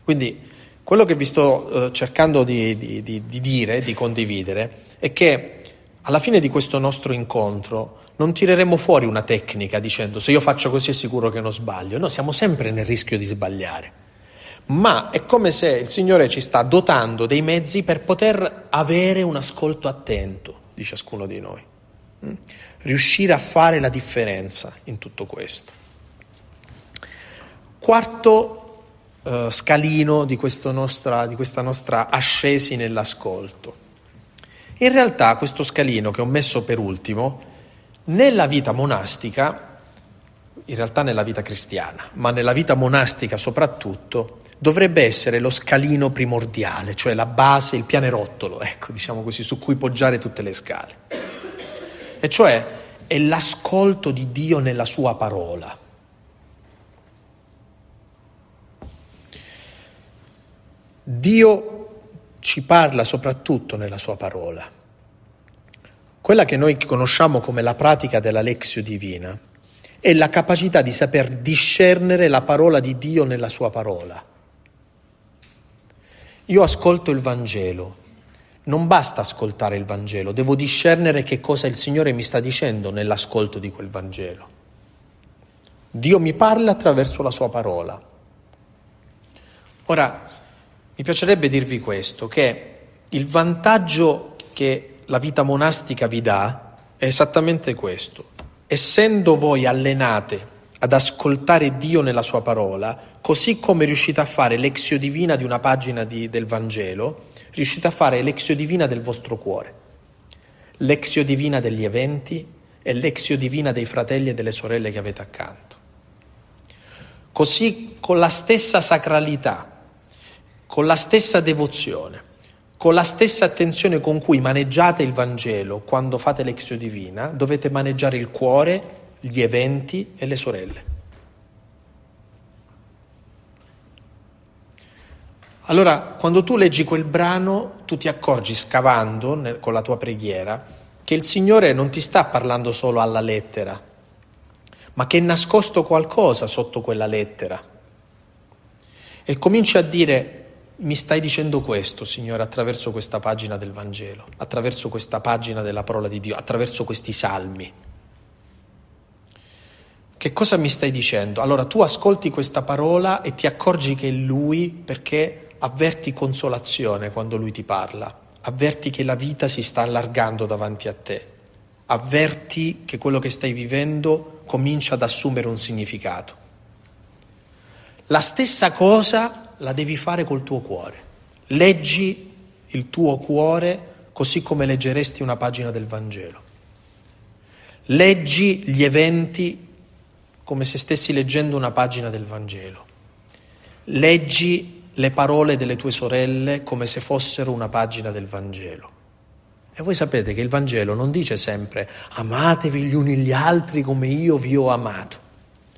Quindi quello che vi sto eh, cercando di, di, di, di dire, di condividere, è che alla fine di questo nostro incontro non tireremo fuori una tecnica dicendo se io faccio così è sicuro che non sbaglio. No, siamo sempre nel rischio di sbagliare. Ma è come se il Signore ci sta dotando dei mezzi per poter avere un ascolto attento di ciascuno di noi. Mm? Riuscire a fare la differenza in tutto questo. Quarto eh, scalino di, nostra, di questa nostra ascesi nell'ascolto in realtà questo scalino che ho messo per ultimo, nella vita monastica, in realtà nella vita cristiana, ma nella vita monastica soprattutto, dovrebbe essere lo scalino primordiale, cioè la base, il pianerottolo, ecco, diciamo così, su cui poggiare tutte le scale. E cioè è l'ascolto di Dio nella sua parola. Dio ci parla soprattutto nella sua parola. Quella che noi conosciamo come la pratica della lexio divina è la capacità di saper discernere la parola di Dio nella sua parola. Io ascolto il Vangelo, non basta ascoltare il Vangelo, devo discernere che cosa il Signore mi sta dicendo nell'ascolto di quel Vangelo. Dio mi parla attraverso la sua parola. Ora, mi piacerebbe dirvi questo, che il vantaggio che la vita monastica vi dà è esattamente questo. Essendo voi allenate ad ascoltare Dio nella sua parola, così come riuscite a fare l'exio divina di una pagina di, del Vangelo, riuscite a fare l'exio divina del vostro cuore, l'exio divina degli eventi e l'exio divina dei fratelli e delle sorelle che avete accanto. Così con la stessa sacralità con la stessa devozione, con la stessa attenzione con cui maneggiate il Vangelo quando fate l'exio divina, dovete maneggiare il cuore, gli eventi e le sorelle. Allora, quando tu leggi quel brano, tu ti accorgi, scavando nel, con la tua preghiera, che il Signore non ti sta parlando solo alla lettera, ma che è nascosto qualcosa sotto quella lettera. E cominci a dire, mi stai dicendo questo, Signore, attraverso questa pagina del Vangelo, attraverso questa pagina della parola di Dio, attraverso questi salmi. Che cosa mi stai dicendo? Allora tu ascolti questa parola e ti accorgi che è Lui perché avverti consolazione quando Lui ti parla, avverti che la vita si sta allargando davanti a te, avverti che quello che stai vivendo comincia ad assumere un significato. La stessa cosa la devi fare col tuo cuore. Leggi il tuo cuore così come leggeresti una pagina del Vangelo. Leggi gli eventi come se stessi leggendo una pagina del Vangelo. Leggi le parole delle tue sorelle come se fossero una pagina del Vangelo. E voi sapete che il Vangelo non dice sempre amatevi gli uni gli altri come io vi ho amato.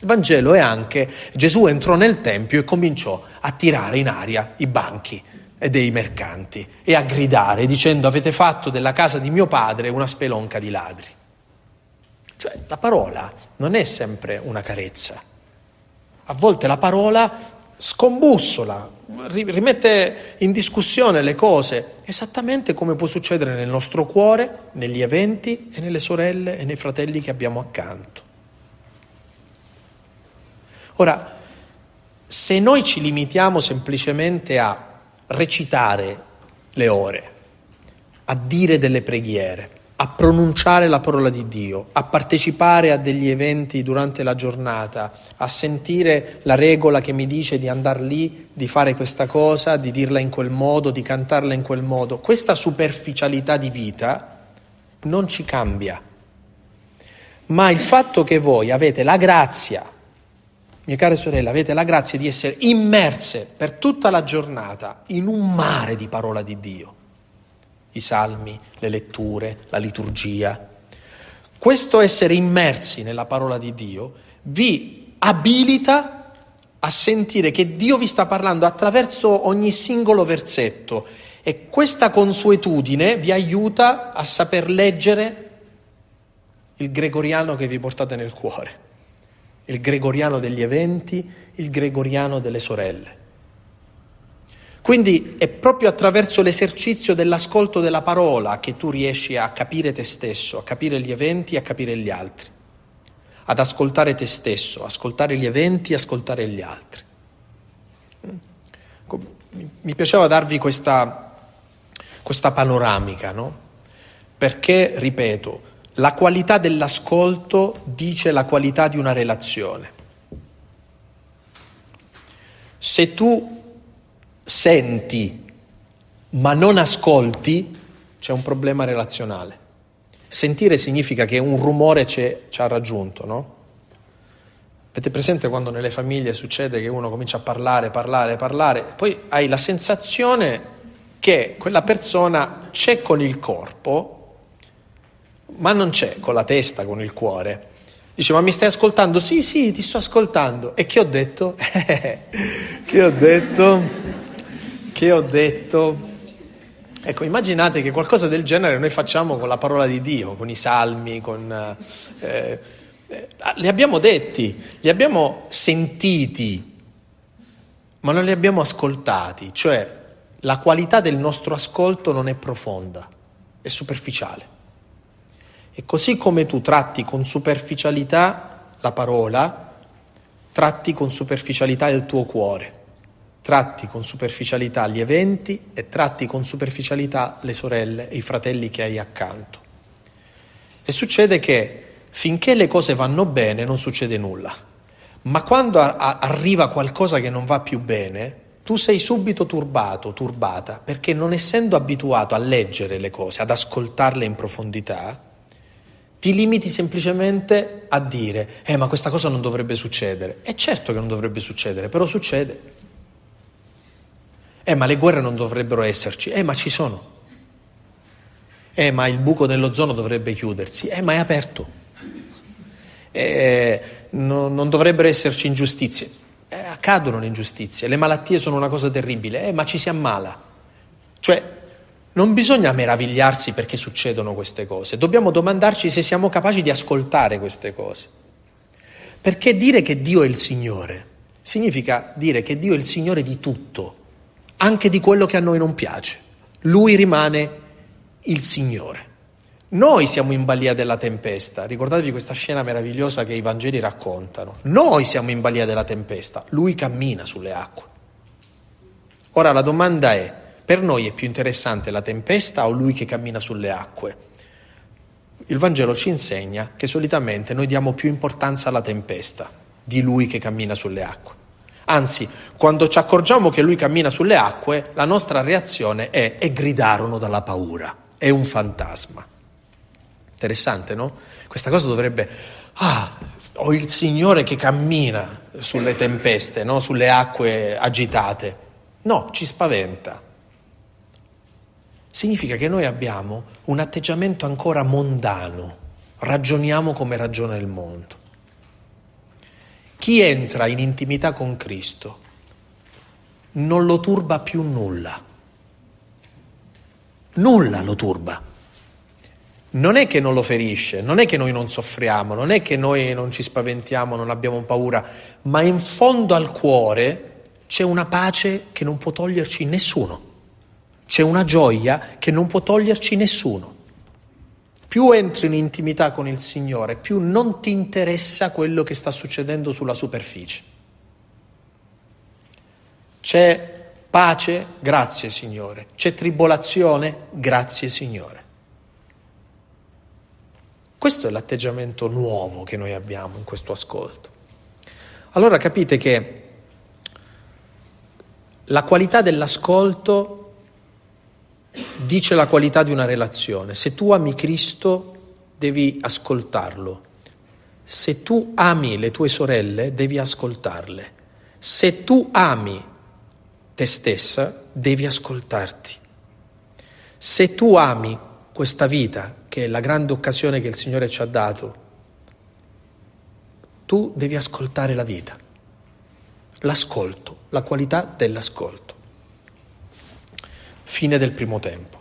Il Vangelo è anche Gesù entrò nel Tempio e cominciò a tirare in aria i banchi dei mercanti e a gridare dicendo avete fatto della casa di mio padre una spelonca di ladri. Cioè la parola non è sempre una carezza. A volte la parola scombussola, rimette in discussione le cose, esattamente come può succedere nel nostro cuore, negli eventi e nelle sorelle e nei fratelli che abbiamo accanto. Ora, se noi ci limitiamo semplicemente a recitare le ore, a dire delle preghiere, a pronunciare la parola di Dio, a partecipare a degli eventi durante la giornata, a sentire la regola che mi dice di andare lì, di fare questa cosa, di dirla in quel modo, di cantarla in quel modo. Questa superficialità di vita non ci cambia. Ma il fatto che voi avete la grazia mie care sorelle, avete la grazia di essere immerse per tutta la giornata in un mare di parola di Dio. I salmi, le letture, la liturgia. Questo essere immersi nella parola di Dio vi abilita a sentire che Dio vi sta parlando attraverso ogni singolo versetto e questa consuetudine vi aiuta a saper leggere il gregoriano che vi portate nel cuore il gregoriano degli eventi, il gregoriano delle sorelle. Quindi è proprio attraverso l'esercizio dell'ascolto della parola che tu riesci a capire te stesso, a capire gli eventi, a capire gli altri, ad ascoltare te stesso, ascoltare gli eventi, ascoltare gli altri. Mm? Mi piaceva darvi questa, questa panoramica, no? Perché, ripeto, la qualità dell'ascolto dice la qualità di una relazione. Se tu senti ma non ascolti, c'è un problema relazionale. Sentire significa che un rumore ci ha raggiunto, no? Avete presente quando nelle famiglie succede che uno comincia a parlare, parlare, parlare, poi hai la sensazione che quella persona c'è con il corpo, ma non c'è con la testa, con il cuore. Dice, ma mi stai ascoltando? Sì, sì, ti sto ascoltando. E che ho detto? [laughs] che ho detto? Che ho detto? Ecco, immaginate che qualcosa del genere noi facciamo con la parola di Dio, con i salmi, con... Eh, eh, li abbiamo detti, li abbiamo sentiti, ma non li abbiamo ascoltati, cioè la qualità del nostro ascolto non è profonda, è superficiale. E così come tu tratti con superficialità la parola, tratti con superficialità il tuo cuore, tratti con superficialità gli eventi e tratti con superficialità le sorelle e i fratelli che hai accanto. E succede che finché le cose vanno bene non succede nulla, ma quando a- a- arriva qualcosa che non va più bene, tu sei subito turbato, turbata, perché non essendo abituato a leggere le cose, ad ascoltarle in profondità, ti limiti semplicemente a dire, eh ma questa cosa non dovrebbe succedere. È certo che non dovrebbe succedere, però succede. Eh ma le guerre non dovrebbero esserci, eh ma ci sono. Eh ma il buco nell'ozono dovrebbe chiudersi, eh ma è aperto. Eh, no, non dovrebbero esserci ingiustizie, eh, accadono le ingiustizie, le malattie sono una cosa terribile, eh ma ci si ammala. Cioè non bisogna meravigliarsi perché succedono queste cose, dobbiamo domandarci se siamo capaci di ascoltare queste cose. Perché dire che Dio è il Signore significa dire che Dio è il Signore di tutto, anche di quello che a noi non piace. Lui rimane il Signore. Noi siamo in balia della tempesta, ricordatevi questa scena meravigliosa che i Vangeli raccontano. Noi siamo in balia della tempesta, lui cammina sulle acque. Ora la domanda è, per noi è più interessante la tempesta o lui che cammina sulle acque? Il Vangelo ci insegna che solitamente noi diamo più importanza alla tempesta di lui che cammina sulle acque. Anzi, quando ci accorgiamo che lui cammina sulle acque, la nostra reazione è e gridarono dalla paura, è un fantasma. Interessante, no? Questa cosa dovrebbe... Ah, ho il Signore che cammina sulle tempeste, no? sulle acque agitate. No, ci spaventa significa che noi abbiamo un atteggiamento ancora mondano, ragioniamo come ragiona il mondo. Chi entra in intimità con Cristo non lo turba più nulla, nulla lo turba. Non è che non lo ferisce, non è che noi non soffriamo, non è che noi non ci spaventiamo, non abbiamo paura, ma in fondo al cuore c'è una pace che non può toglierci nessuno. C'è una gioia che non può toglierci nessuno. Più entri in intimità con il Signore, più non ti interessa quello che sta succedendo sulla superficie. C'è pace? Grazie Signore. C'è tribolazione? Grazie Signore. Questo è l'atteggiamento nuovo che noi abbiamo in questo ascolto. Allora capite che la qualità dell'ascolto dice la qualità di una relazione. Se tu ami Cristo devi ascoltarlo. Se tu ami le tue sorelle devi ascoltarle. Se tu ami te stessa devi ascoltarti. Se tu ami questa vita, che è la grande occasione che il Signore ci ha dato, tu devi ascoltare la vita. L'ascolto, la qualità dell'ascolto fine del primo tempo.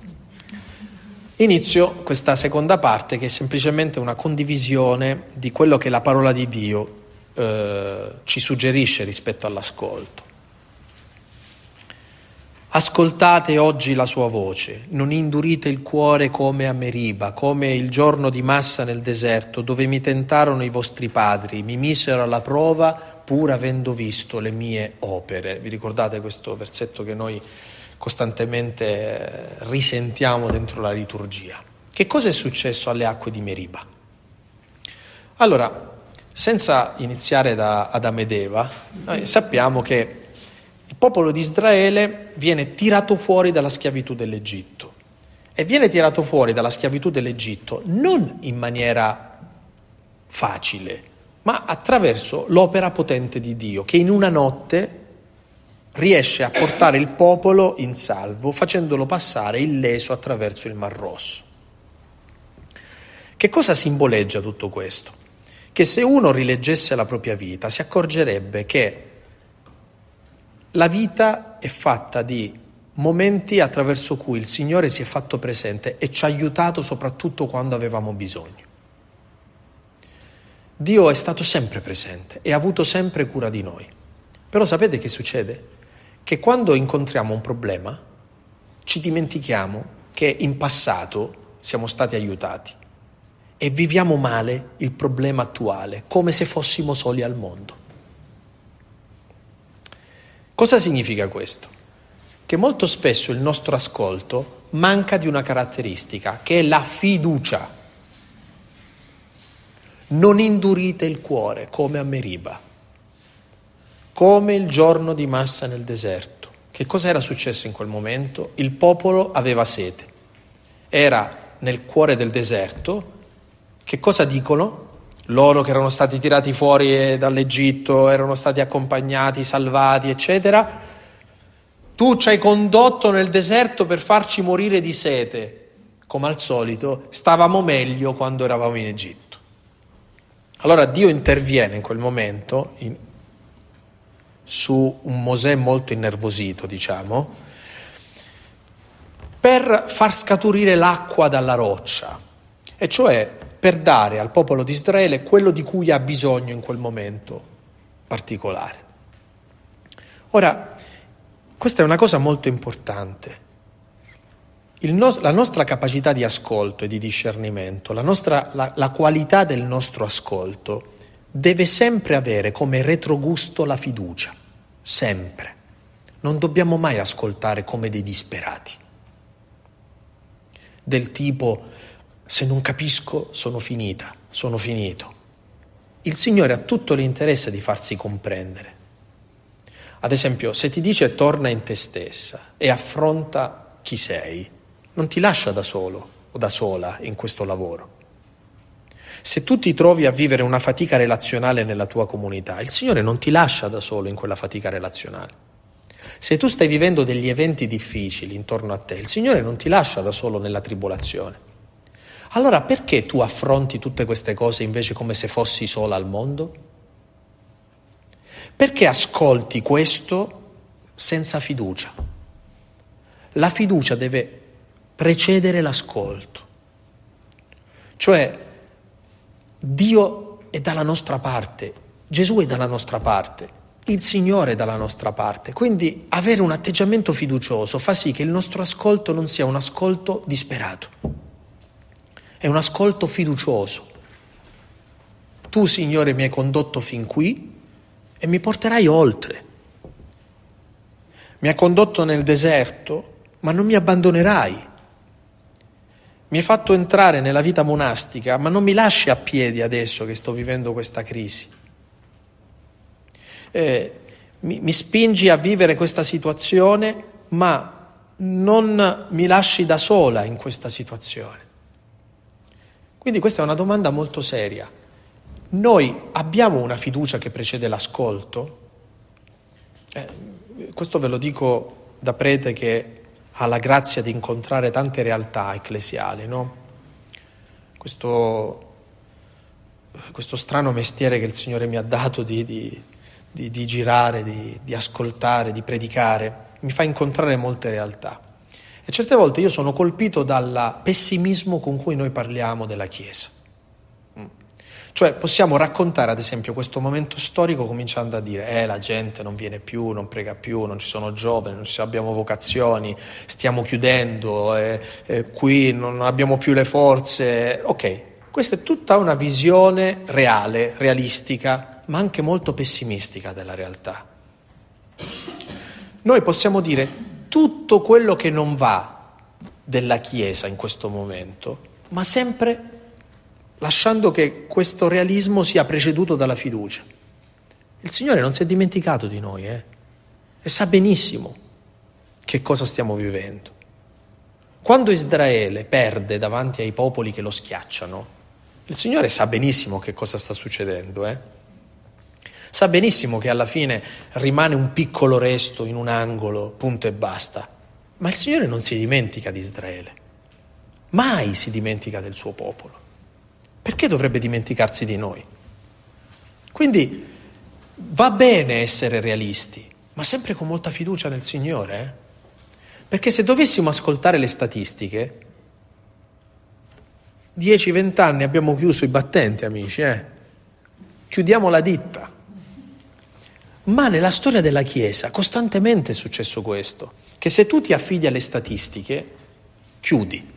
Inizio questa seconda parte che è semplicemente una condivisione di quello che la parola di Dio eh, ci suggerisce rispetto all'ascolto. Ascoltate oggi la sua voce, non indurite il cuore come a Meriba, come il giorno di massa nel deserto, dove mi tentarono i vostri padri, mi misero alla prova pur avendo visto le mie opere. Vi ricordate questo versetto che noi costantemente eh, risentiamo dentro la liturgia. Che cosa è successo alle acque di Meriba? Allora, senza iniziare da Adam ed Eva, noi sappiamo che il popolo di Israele viene tirato fuori dalla schiavitù dell'Egitto e viene tirato fuori dalla schiavitù dell'Egitto non in maniera facile, ma attraverso l'opera potente di Dio che in una notte riesce a portare il popolo in salvo facendolo passare illeso attraverso il Mar Rosso. Che cosa simboleggia tutto questo? Che se uno rileggesse la propria vita si accorgerebbe che la vita è fatta di momenti attraverso cui il Signore si è fatto presente e ci ha aiutato soprattutto quando avevamo bisogno. Dio è stato sempre presente e ha avuto sempre cura di noi. Però sapete che succede? che quando incontriamo un problema ci dimentichiamo che in passato siamo stati aiutati e viviamo male il problema attuale, come se fossimo soli al mondo. Cosa significa questo? Che molto spesso il nostro ascolto manca di una caratteristica, che è la fiducia. Non indurite il cuore come a Meriba come il giorno di massa nel deserto. Che cosa era successo in quel momento? Il popolo aveva sete, era nel cuore del deserto. Che cosa dicono? Loro che erano stati tirati fuori eh, dall'Egitto, erano stati accompagnati, salvati, eccetera. Tu ci hai condotto nel deserto per farci morire di sete. Come al solito, stavamo meglio quando eravamo in Egitto. Allora Dio interviene in quel momento, in, su un Mosè molto innervosito, diciamo, per far scaturire l'acqua dalla roccia, e cioè per dare al popolo di Israele quello di cui ha bisogno in quel momento particolare. Ora, questa è una cosa molto importante. No- la nostra capacità di ascolto e di discernimento, la, nostra, la, la qualità del nostro ascolto, deve sempre avere come retrogusto la fiducia, sempre. Non dobbiamo mai ascoltare come dei disperati, del tipo se non capisco sono finita, sono finito. Il Signore ha tutto l'interesse di farsi comprendere. Ad esempio, se ti dice torna in te stessa e affronta chi sei, non ti lascia da solo o da sola in questo lavoro se tu ti trovi a vivere una fatica relazionale nella tua comunità, il Signore non ti lascia da solo in quella fatica relazionale. Se tu stai vivendo degli eventi difficili intorno a te, il Signore non ti lascia da solo nella tribolazione. Allora perché tu affronti tutte queste cose invece come se fossi sola al mondo? Perché ascolti questo senza fiducia? La fiducia deve precedere l'ascolto. Cioè, Dio è dalla nostra parte, Gesù è dalla nostra parte, il Signore è dalla nostra parte. Quindi avere un atteggiamento fiducioso fa sì che il nostro ascolto non sia un ascolto disperato, è un ascolto fiducioso. Tu, Signore, mi hai condotto fin qui e mi porterai oltre. Mi ha condotto nel deserto, ma non mi abbandonerai mi hai fatto entrare nella vita monastica, ma non mi lasci a piedi adesso che sto vivendo questa crisi. Eh, mi, mi spingi a vivere questa situazione, ma non mi lasci da sola in questa situazione. Quindi questa è una domanda molto seria. Noi abbiamo una fiducia che precede l'ascolto? Eh, questo ve lo dico da prete che ha la grazia di incontrare tante realtà ecclesiali, no? questo, questo, strano mestiere che il Signore mi ha dato di, di, di, di girare, di ascoltare, di predicare, mi fa incontrare molte realtà. E certe volte io sono colpito dal pessimismo con cui noi parliamo della Chiesa. Cioè possiamo raccontare ad esempio questo momento storico cominciando a dire eh la gente non viene più, non prega più, non ci sono giovani, non abbiamo vocazioni, stiamo chiudendo, eh, eh, qui non abbiamo più le forze. Ok, questa è tutta una visione reale, realistica, ma anche molto pessimistica della realtà. Noi possiamo dire tutto quello che non va della Chiesa in questo momento, ma sempre lasciando che questo realismo sia preceduto dalla fiducia. Il Signore non si è dimenticato di noi eh? e sa benissimo che cosa stiamo vivendo. Quando Israele perde davanti ai popoli che lo schiacciano, il Signore sa benissimo che cosa sta succedendo. Eh? Sa benissimo che alla fine rimane un piccolo resto in un angolo, punto e basta. Ma il Signore non si dimentica di Israele, mai si dimentica del suo popolo perché dovrebbe dimenticarsi di noi? Quindi va bene essere realisti, ma sempre con molta fiducia nel Signore, eh? perché se dovessimo ascoltare le statistiche, 10-20 anni abbiamo chiuso i battenti, amici, eh? chiudiamo la ditta. Ma nella storia della Chiesa costantemente è successo questo, che se tu ti affidi alle statistiche, chiudi.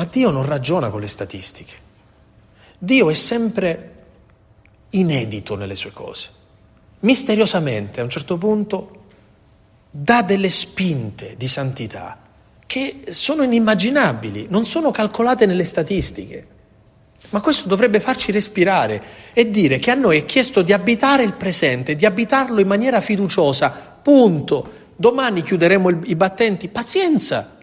Ma Dio non ragiona con le statistiche. Dio è sempre inedito nelle sue cose. Misteriosamente, a un certo punto, dà delle spinte di santità che sono inimmaginabili, non sono calcolate nelle statistiche. Ma questo dovrebbe farci respirare e dire che a noi è chiesto di abitare il presente, di abitarlo in maniera fiduciosa, punto. Domani chiuderemo il, i battenti, pazienza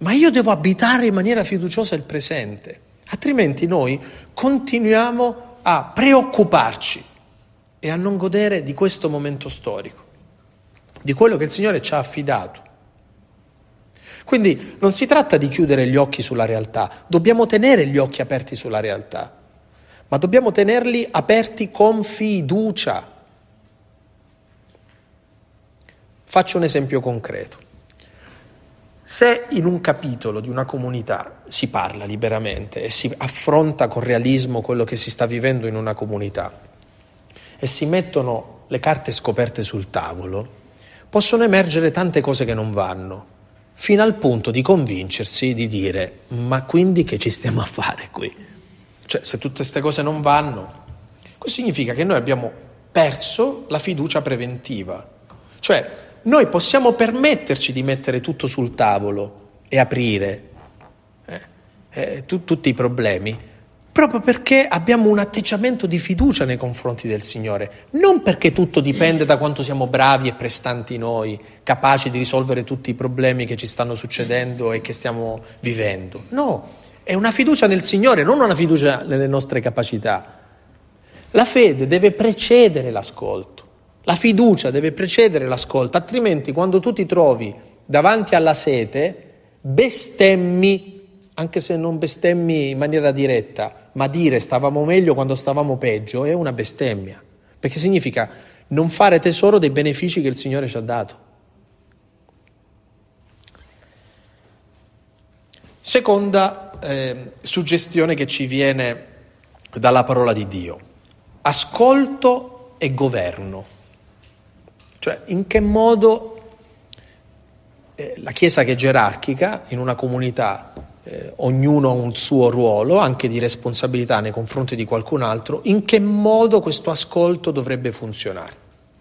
ma io devo abitare in maniera fiduciosa il presente, altrimenti noi continuiamo a preoccuparci e a non godere di questo momento storico, di quello che il Signore ci ha affidato. Quindi non si tratta di chiudere gli occhi sulla realtà, dobbiamo tenere gli occhi aperti sulla realtà, ma dobbiamo tenerli aperti con fiducia. Faccio un esempio concreto. Se in un capitolo di una comunità si parla liberamente e si affronta con realismo quello che si sta vivendo in una comunità e si mettono le carte scoperte sul tavolo, possono emergere tante cose che non vanno, fino al punto di convincersi di dire ma quindi che ci stiamo a fare qui? Cioè se tutte queste cose non vanno, questo significa che noi abbiamo perso la fiducia preventiva. Cioè noi possiamo permetterci di mettere tutto sul tavolo e aprire eh, eh, tu, tutti i problemi, proprio perché abbiamo un atteggiamento di fiducia nei confronti del Signore, non perché tutto dipende da quanto siamo bravi e prestanti noi, capaci di risolvere tutti i problemi che ci stanno succedendo e che stiamo vivendo. No, è una fiducia nel Signore, non una fiducia nelle nostre capacità. La fede deve precedere l'ascolto. La fiducia deve precedere l'ascolto, altrimenti quando tu ti trovi davanti alla sete, bestemmi, anche se non bestemmi in maniera diretta, ma dire stavamo meglio quando stavamo peggio è una bestemmia, perché significa non fare tesoro dei benefici che il Signore ci ha dato. Seconda eh, suggestione che ci viene dalla parola di Dio, ascolto e governo. Cioè, in che modo eh, la Chiesa che è gerarchica in una comunità, eh, ognuno ha un suo ruolo, anche di responsabilità nei confronti di qualcun altro, in che modo questo ascolto dovrebbe funzionare?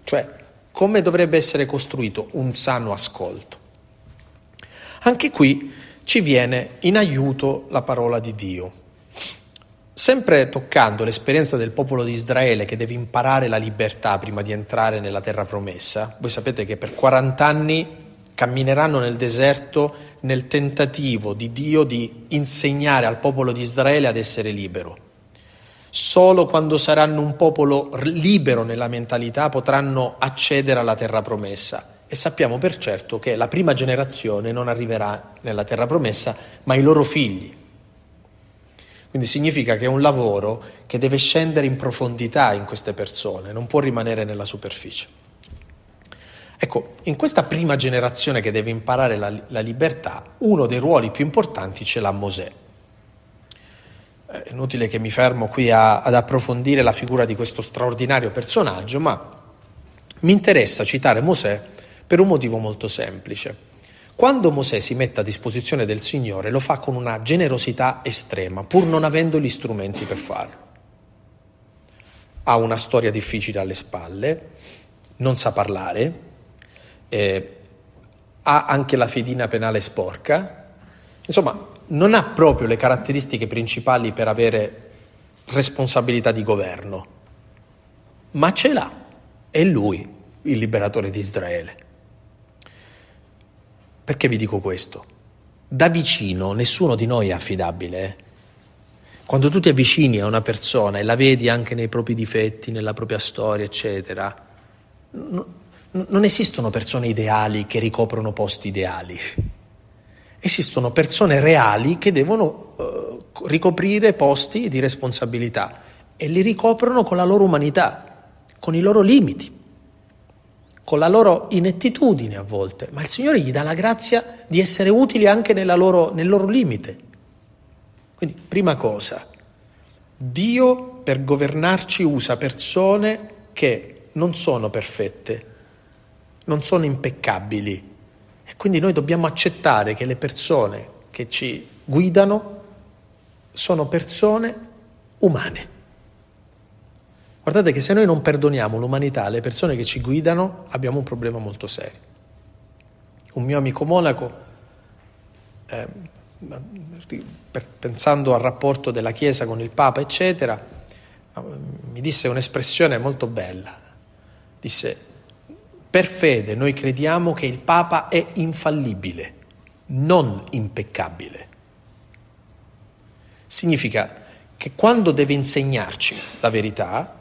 Cioè, come dovrebbe essere costruito un sano ascolto? Anche qui ci viene in aiuto la parola di Dio. Sempre toccando l'esperienza del popolo di Israele che deve imparare la libertà prima di entrare nella terra promessa, voi sapete che per 40 anni cammineranno nel deserto nel tentativo di Dio di insegnare al popolo di Israele ad essere libero. Solo quando saranno un popolo libero nella mentalità potranno accedere alla terra promessa e sappiamo per certo che la prima generazione non arriverà nella terra promessa, ma i loro figli. Quindi significa che è un lavoro che deve scendere in profondità in queste persone, non può rimanere nella superficie. Ecco, in questa prima generazione che deve imparare la, la libertà, uno dei ruoli più importanti ce l'ha Mosè. Eh, è inutile che mi fermo qui a, ad approfondire la figura di questo straordinario personaggio, ma mi interessa citare Mosè per un motivo molto semplice. Quando Mosè si mette a disposizione del Signore lo fa con una generosità estrema, pur non avendo gli strumenti per farlo. Ha una storia difficile alle spalle, non sa parlare, eh, ha anche la fedina penale sporca, insomma non ha proprio le caratteristiche principali per avere responsabilità di governo, ma ce l'ha, è lui il liberatore di Israele. Perché vi dico questo? Da vicino nessuno di noi è affidabile. Eh. Quando tu ti avvicini a una persona e la vedi anche nei propri difetti, nella propria storia, eccetera, n- non esistono persone ideali che ricoprono posti ideali. Esistono persone reali che devono eh, ricoprire posti di responsabilità e li ricoprono con la loro umanità, con i loro limiti con la loro inettitudine a volte, ma il Signore gli dà la grazia di essere utili anche loro, nel loro limite. Quindi, prima cosa, Dio per governarci usa persone che non sono perfette, non sono impeccabili. E quindi noi dobbiamo accettare che le persone che ci guidano sono persone umane. Guardate che se noi non perdoniamo l'umanità le persone che ci guidano, abbiamo un problema molto serio. Un mio amico monaco, eh, pensando al rapporto della Chiesa con il Papa, eccetera, mi disse un'espressione molto bella. Disse, per fede noi crediamo che il Papa è infallibile, non impeccabile. Significa che quando deve insegnarci la verità,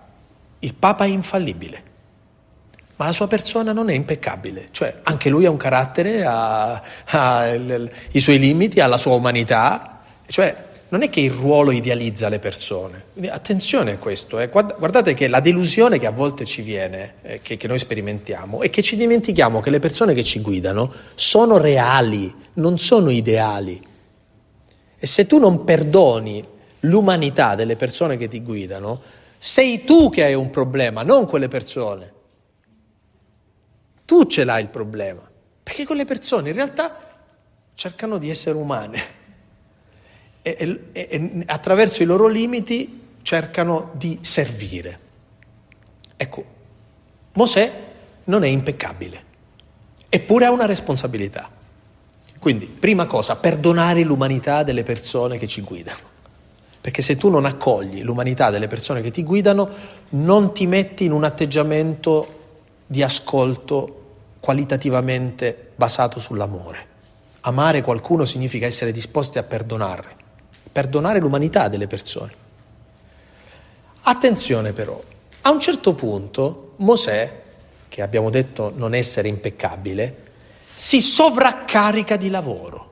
il Papa è infallibile, ma la sua persona non è impeccabile, cioè anche lui ha un carattere, ha, ha il, i suoi limiti, ha la sua umanità, cioè non è che il ruolo idealizza le persone. Quindi attenzione a questo, eh. guardate che la delusione che a volte ci viene, eh, che, che, noi sperimentiamo, è che ci dimentichiamo che le persone che ci guidano sono reali, non sono ideali. E se tu non perdoni l'umanità delle persone che ti guidano, sei tu che hai un problema, non quelle persone. Tu ce l'hai il problema, perché quelle persone in realtà cercano di essere umane e, e, e attraverso i loro limiti cercano di servire. Ecco, Mosè non è impeccabile, eppure ha una responsabilità. Quindi, prima cosa, perdonare l'umanità delle persone che ci guidano. Perché se tu non accogli l'umanità delle persone che ti guidano, non ti metti in un atteggiamento di ascolto qualitativamente basato sull'amore. Amare qualcuno significa essere disposti a perdonare, perdonare l'umanità delle persone. Attenzione però, a un certo punto Mosè, che abbiamo detto non essere impeccabile, si sovraccarica di lavoro,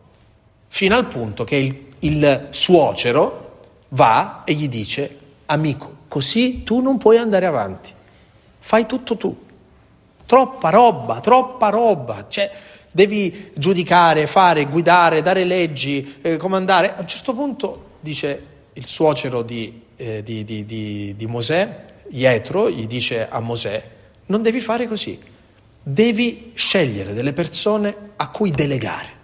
fino al punto che il, il suocero, va e gli dice, amico, così tu non puoi andare avanti, fai tutto tu. Troppa roba, troppa roba, cioè devi giudicare, fare, guidare, dare leggi, eh, comandare. A un certo punto dice il suocero di, eh, di, di, di Mosè, Ietro, gli dice a Mosè, non devi fare così, devi scegliere delle persone a cui delegare.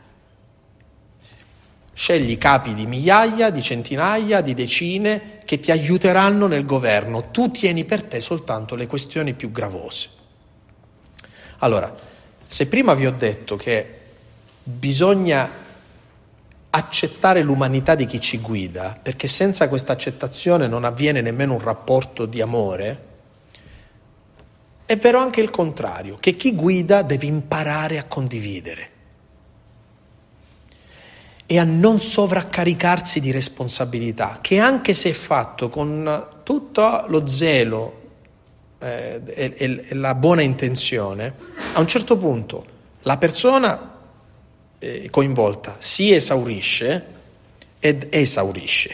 Scegli capi di migliaia, di centinaia, di decine che ti aiuteranno nel governo. Tu tieni per te soltanto le questioni più gravose. Allora, se prima vi ho detto che bisogna accettare l'umanità di chi ci guida, perché senza questa accettazione non avviene nemmeno un rapporto di amore, è vero anche il contrario, che chi guida deve imparare a condividere e a non sovraccaricarsi di responsabilità, che anche se è fatto con tutto lo zelo eh, e, e, e, la buona intenzione, a un certo punto la persona eh, coinvolta si esaurisce ed esaurisce.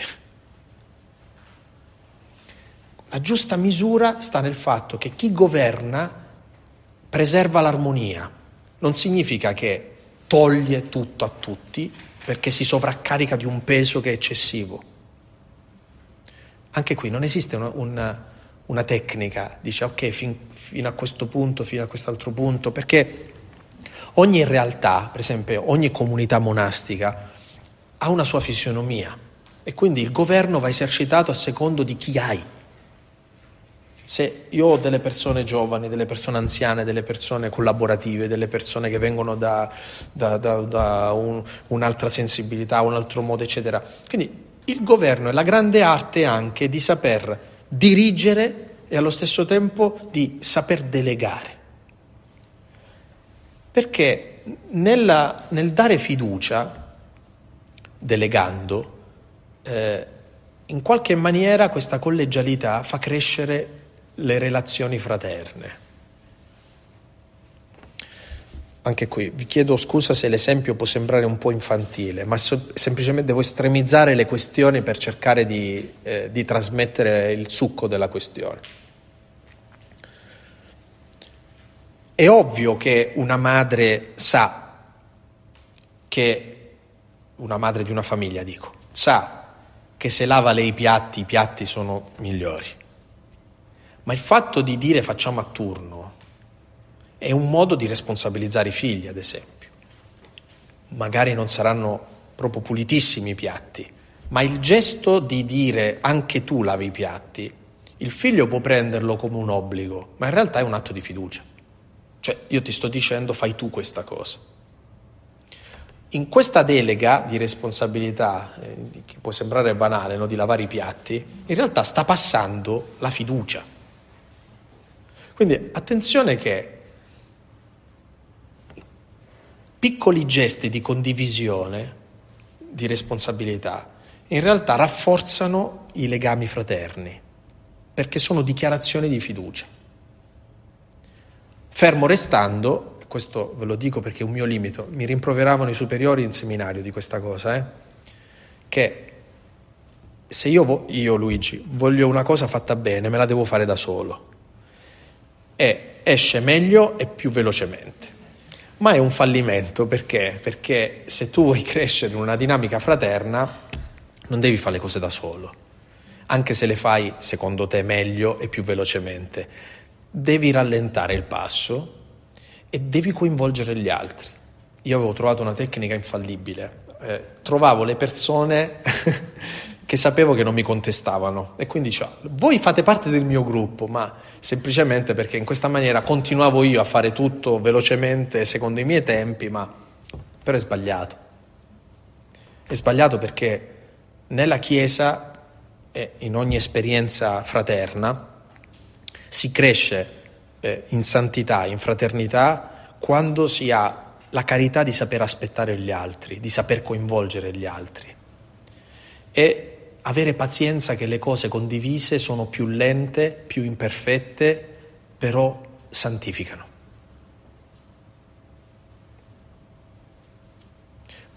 La giusta misura sta nel fatto che chi governa preserva l'armonia. Non significa che toglie tutto a tutti, perché si sovraccarica di un peso che è eccessivo. Anche qui non esiste una, una, una tecnica, dice ok fin, fino a questo punto, fino a quest'altro punto, perché ogni realtà, per esempio ogni comunità monastica, ha una sua fisionomia e quindi il governo va esercitato a secondo di chi hai se io ho delle persone giovani, delle persone anziane, delle persone collaborative, delle persone che vengono da, da, da, da un, un'altra sensibilità, un altro modo, eccetera. Quindi il governo è la grande arte anche di saper dirigere e allo stesso tempo di saper delegare. Perché nella, nel dare fiducia, delegando, eh, in qualche maniera questa collegialità fa crescere le relazioni fraterne. Anche qui vi chiedo scusa se l'esempio può sembrare un po' infantile, ma so- semplicemente devo estremizzare le questioni per cercare di, eh, di trasmettere il succo della questione. È ovvio che una madre sa che, una madre di una famiglia dico, sa che se lava lei i piatti, i piatti sono migliori. Ma il fatto di dire facciamo a turno è un modo di responsabilizzare i figli, ad esempio. Magari non saranno proprio pulitissimi i piatti, ma il gesto di dire anche tu lavi i piatti, il figlio può prenderlo come un obbligo, ma in realtà è un atto di fiducia. Cioè io ti sto dicendo fai tu questa cosa. In questa delega di responsabilità, eh, che può sembrare banale, no? di lavare i piatti, in realtà sta passando la fiducia. Quindi attenzione che piccoli gesti di condivisione, di responsabilità, in realtà rafforzano i legami fraterni, perché sono dichiarazioni di fiducia. Fermo restando, questo ve lo dico perché è un mio limite, mi rimproveravano i superiori in seminario di questa cosa, eh, che se io, io Luigi voglio una cosa fatta bene, me la devo fare da solo e esce meglio e più velocemente. Ma è un fallimento perché? Perché se tu vuoi [laughs] crescere in una dinamica fraterna non devi fare le cose da solo, anche se le fai secondo te meglio e più velocemente. Devi rallentare il passo e devi coinvolgere gli altri. Io avevo trovato una tecnica infallibile, eh, trovavo le persone [laughs] che sapevo che non mi contestavano e quindi cioè, voi fate parte del mio gruppo, ma semplicemente perché in questa maniera continuavo io a fare tutto velocemente secondo i miei tempi, ma però è sbagliato. È sbagliato perché nella Chiesa e in ogni esperienza fraterna si cresce eh, in santità, in fraternità, quando si ha la carità di saper aspettare gli altri, di saper coinvolgere gli altri. E avere pazienza che le cose condivise sono più lente, più imperfette, però santificano.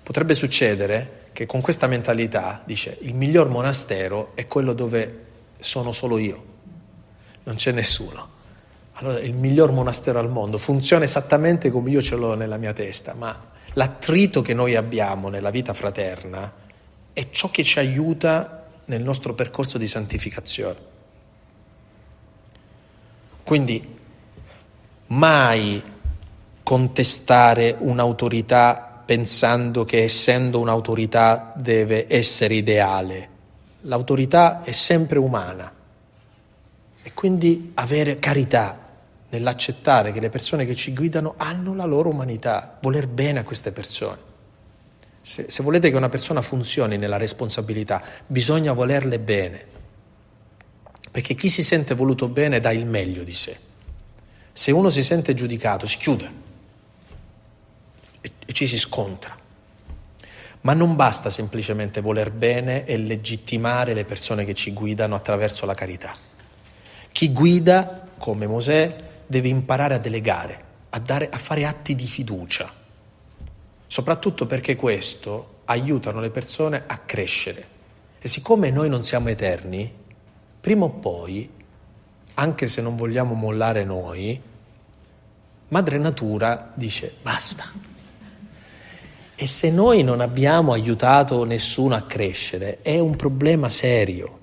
Potrebbe succedere che con questa mentalità, dice, il miglior monastero è quello dove sono solo io, non c'è nessuno. Allora il miglior monastero al mondo funziona esattamente come io ce l'ho nella mia testa, ma l'attrito che noi abbiamo nella vita fraterna è ciò che ci aiuta nel nostro percorso di santificazione. Quindi mai contestare un'autorità pensando che essendo un'autorità deve essere ideale. L'autorità è sempre umana e quindi avere carità nell'accettare che le persone che ci guidano hanno la loro umanità, voler bene a queste persone. Se, se volete che una persona funzioni nella responsabilità, bisogna volerle bene, perché chi si sente voluto bene dà il meglio di sé. Se uno si sente giudicato, si chiude e, e ci si scontra. Ma non basta semplicemente voler bene e legittimare le persone che ci guidano attraverso la carità. Chi guida, come Mosè, deve imparare a delegare, a, dare, a fare atti di fiducia soprattutto perché questo aiutano le persone a crescere. E siccome noi non siamo eterni, prima o poi, anche se non vogliamo mollare noi, Madre Natura dice basta. E se noi non abbiamo aiutato nessuno a crescere, è un problema serio.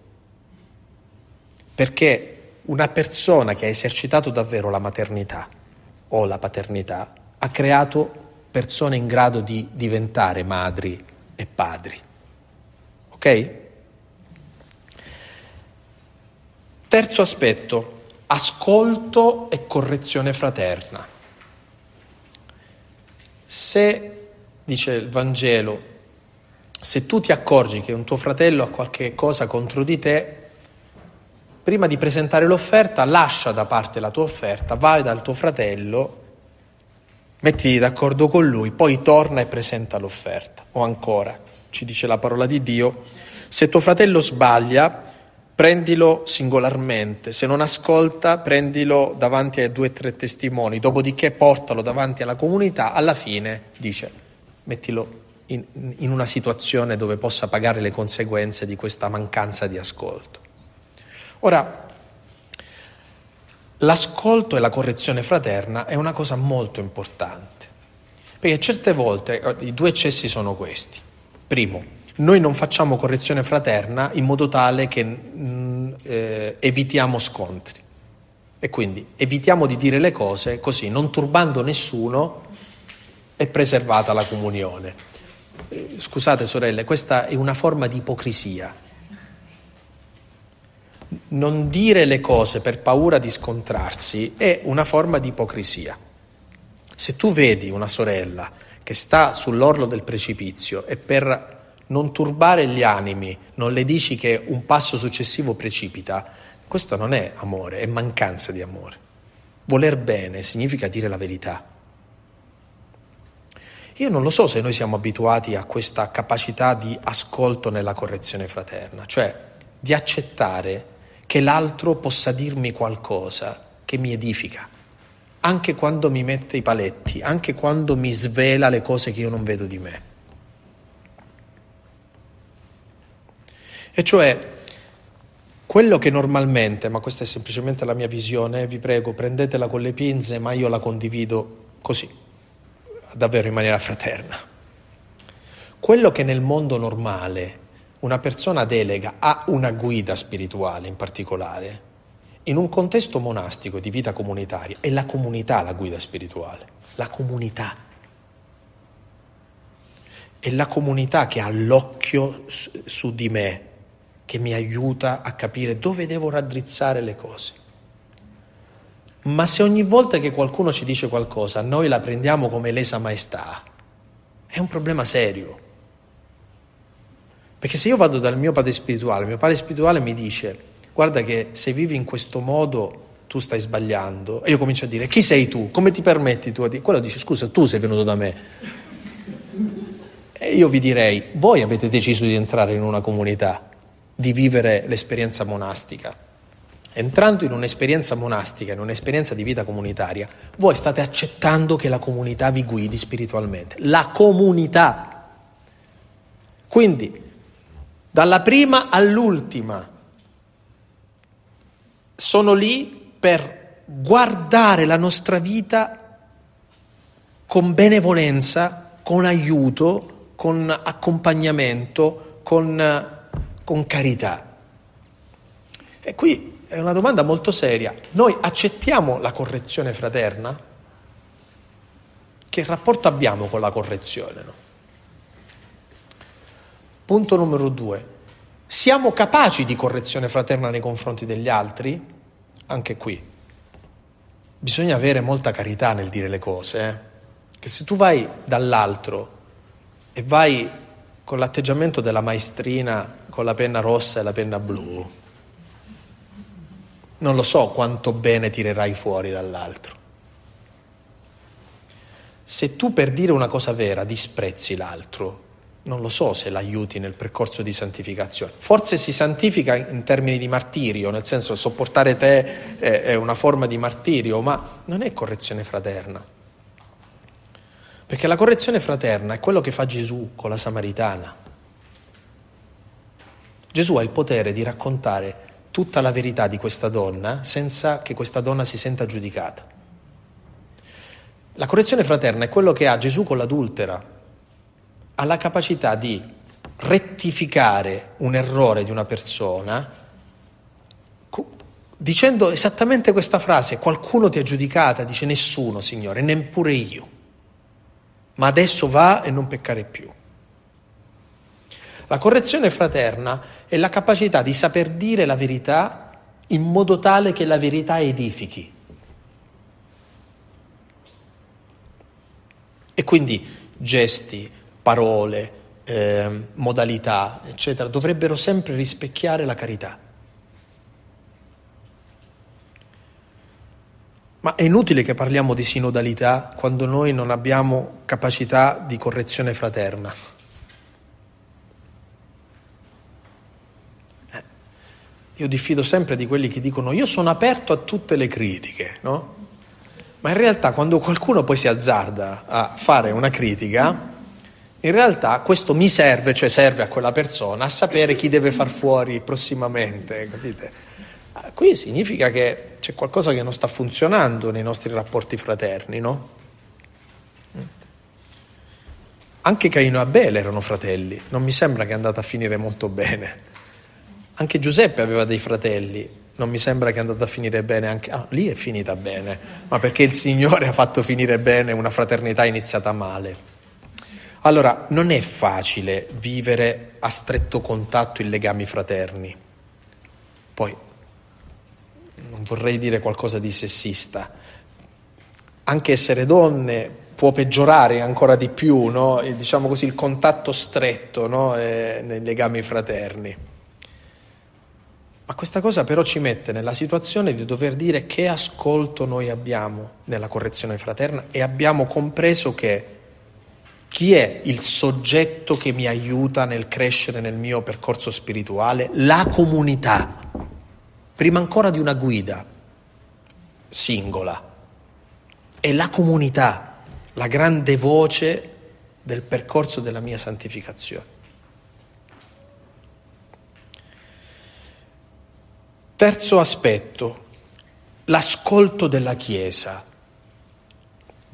Perché una persona che ha esercitato davvero la maternità o la paternità ha creato persone in grado di diventare madri e padri. Ok? Terzo aspetto, ascolto e correzione fraterna. Se, dice il Vangelo, se tu ti accorgi che un tuo fratello ha qualche cosa contro di te, prima di presentare l'offerta lascia da parte la tua offerta, vai dal tuo fratello Mettiti d'accordo con lui, poi torna e presenta l'offerta. O ancora, ci dice la parola di Dio, se tuo fratello sbaglia, prendilo singolarmente, se non ascolta, prendilo davanti ai due o tre testimoni, dopodiché portalo davanti alla comunità, alla fine dice, mettilo in, in una situazione dove possa pagare le conseguenze di questa mancanza di ascolto. Ora, l'ascolto e la correzione fraterna è una cosa molto importante, perché certe volte eh, i due eccessi sono questi. Primo, noi non facciamo correzione fraterna in modo tale che mh, mm, eh, evitiamo scontri e quindi evitiamo di dire le cose così, non turbando nessuno, è preservata la comunione. Eh, scusate sorelle, questa è una forma di ipocrisia non dire le cose per paura di scontrarsi è una forma di ipocrisia. Se tu vedi una sorella che sta sull'orlo del precipizio e per non turbare gli animi non le dici che un passo successivo precipita, questo non è amore, è mancanza di amore. Voler bene significa dire la verità. Io non lo so se noi siamo abituati a questa capacità di ascolto nella correzione fraterna, cioè di accettare che l'altro possa dirmi qualcosa che mi edifica, anche quando mi mette i paletti, anche quando mi svela le cose che io non vedo di me. E cioè, quello che normalmente, ma questa è semplicemente la mia visione, vi prego, prendetela con le pinze, ma io la condivido così, davvero in maniera fraterna. Quello che nel mondo normale una persona delega a una guida spirituale in particolare, in un contesto monastico di vita comunitaria, è la comunità la guida spirituale, la comunità. È la comunità che ha l'occhio su di me, che mi aiuta a capire dove devo raddrizzare le cose. Ma se ogni volta che qualcuno ci dice qualcosa noi la prendiamo come lesa maestà, è un problema serio. Perché se io vado dal mio padre spirituale, mio padre spirituale mi dice, guarda che se vivi in questo modo tu stai sbagliando, e io comincio a dire, chi sei tu? Come ti permetti tu? Quello dice, scusa, tu sei venuto da me. E io vi direi, voi avete deciso di entrare in una comunità, di vivere l'esperienza monastica. Entrando in un'esperienza monastica, in un'esperienza di vita comunitaria, voi state accettando che la comunità vi guidi spiritualmente. La comunità. Quindi dalla prima all'ultima. Sono lì per guardare la nostra vita con benevolenza, con aiuto, con accompagnamento, con, con carità. E qui è una domanda molto seria. Noi accettiamo la correzione fraterna? Che rapporto abbiamo con la correzione? No? Punto numero due, siamo capaci di correzione fraterna nei confronti degli altri? Anche qui. Bisogna avere molta carità nel dire le cose, eh? che se tu vai dall'altro e vai con l'atteggiamento della maestrina con la penna rossa e la penna blu, non lo so quanto bene tirerai fuori dall'altro. Se tu per dire una cosa vera disprezzi l'altro, non lo so se l'aiuti nel percorso di santificazione. Forse si santifica in termini di martirio, nel senso che sopportare te è una forma di martirio, ma non è correzione fraterna. Perché la correzione fraterna è quello che fa Gesù con la Samaritana. Gesù ha il potere di raccontare tutta la verità di questa donna senza che questa donna si senta giudicata. La correzione fraterna è quello che ha Gesù con l'adultera, ha la capacità di rettificare un errore di una persona dicendo esattamente questa frase, qualcuno ti ha giudicata, dice nessuno Signore, neppure io, ma adesso va e non peccare più. La correzione fraterna è la capacità di saper dire la verità in modo tale che la verità edifichi. E quindi gesti, parole, eh, modalità, eccetera, dovrebbero sempre rispecchiare la carità. Ma è inutile che parliamo di sinodalità quando noi non abbiamo capacità di correzione fraterna. Eh, io diffido sempre di quelli che dicono io sono aperto a tutte le critiche, no? Ma in realtà quando qualcuno poi si azzarda a fare una critica, in realtà questo mi serve, cioè serve a quella persona, a sapere chi deve far fuori prossimamente, capite? Ah, qui significa che c'è qualcosa che non sta funzionando nei nostri rapporti fraterni, no? Anche Caino e Abele erano fratelli, non mi sembra che è andata a finire molto bene. Anche Giuseppe aveva dei fratelli, non mi sembra che è andata a finire bene anche... Ah, lì è finita bene, ma perché il Signore [laughs] ha fatto finire bene una fraternità iniziata male. Allora, non è facile vivere a stretto contatto i legami fraterni. Poi, non vorrei dire qualcosa di sessista, anche essere donne può peggiorare ancora di più, no? diciamo così, il contatto stretto no? eh, nei legami fraterni. Ma questa cosa però ci mette nella situazione di dover dire che ascolto noi abbiamo nella correzione fraterna e abbiamo compreso che chi è il soggetto che mi aiuta nel crescere nel mio percorso spirituale? La comunità, prima ancora di una guida singola. È la comunità, la grande voce del percorso della mia santificazione. Terzo aspetto, l'ascolto della Chiesa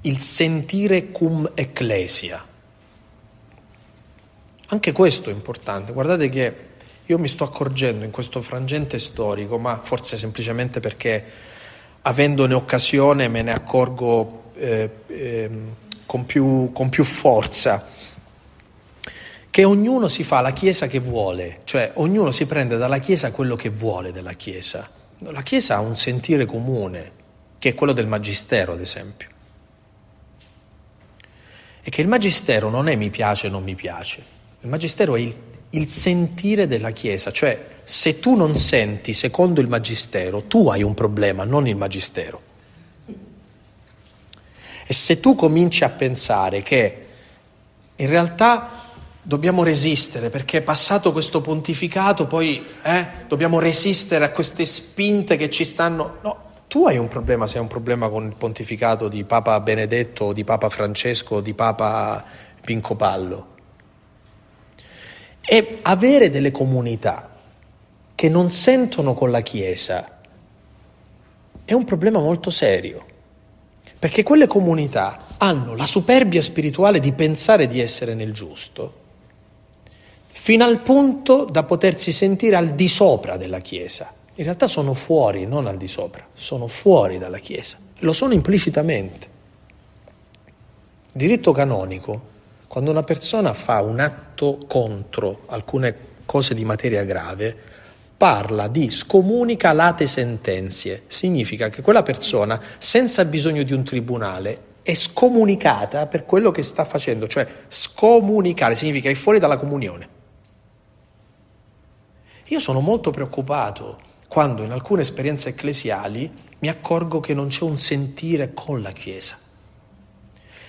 il sentire cum ecclesia. Anche questo è importante, guardate che io mi sto accorgendo in questo frangente storico, ma forse semplicemente perché avendone occasione me ne accorgo eh, eh, con, più, con più forza, che ognuno si fa la Chiesa che vuole, cioè ognuno si prende dalla Chiesa quello che vuole della Chiesa. La Chiesa ha un sentire comune, che è quello del Magistero, ad esempio è che il magistero non è mi piace, o non mi piace. Il magistero è il, il sentire della Chiesa, cioè se tu non senti secondo il magistero, tu hai un problema, non il magistero. E se tu cominci a pensare che in realtà dobbiamo resistere perché è passato questo pontificato poi eh, dobbiamo resistere a queste spinte che ci stanno... No, tu hai un problema, se hai un problema con il pontificato di Papa Benedetto, di Papa Francesco, di Papa Pinco Pallo. E avere delle comunità che non sentono con la Chiesa è un problema molto serio, perché quelle comunità hanno la superbia spirituale di pensare di essere nel giusto, fino al punto da potersi sentire al di sopra della Chiesa in realtà sono fuori, non al di sopra, sono fuori dalla Chiesa, lo sono implicitamente. diritto canonico, quando una persona fa un atto contro alcune cose di materia grave, parla di scomunica late sentenzie, significa che quella persona, senza bisogno di un tribunale, è scomunicata per quello che sta facendo, cioè scomunicare significa è fuori dalla comunione. Io sono molto preoccupato quando in alcune esperienze ecclesiali mi accorgo che non c'è un sentire con la Chiesa.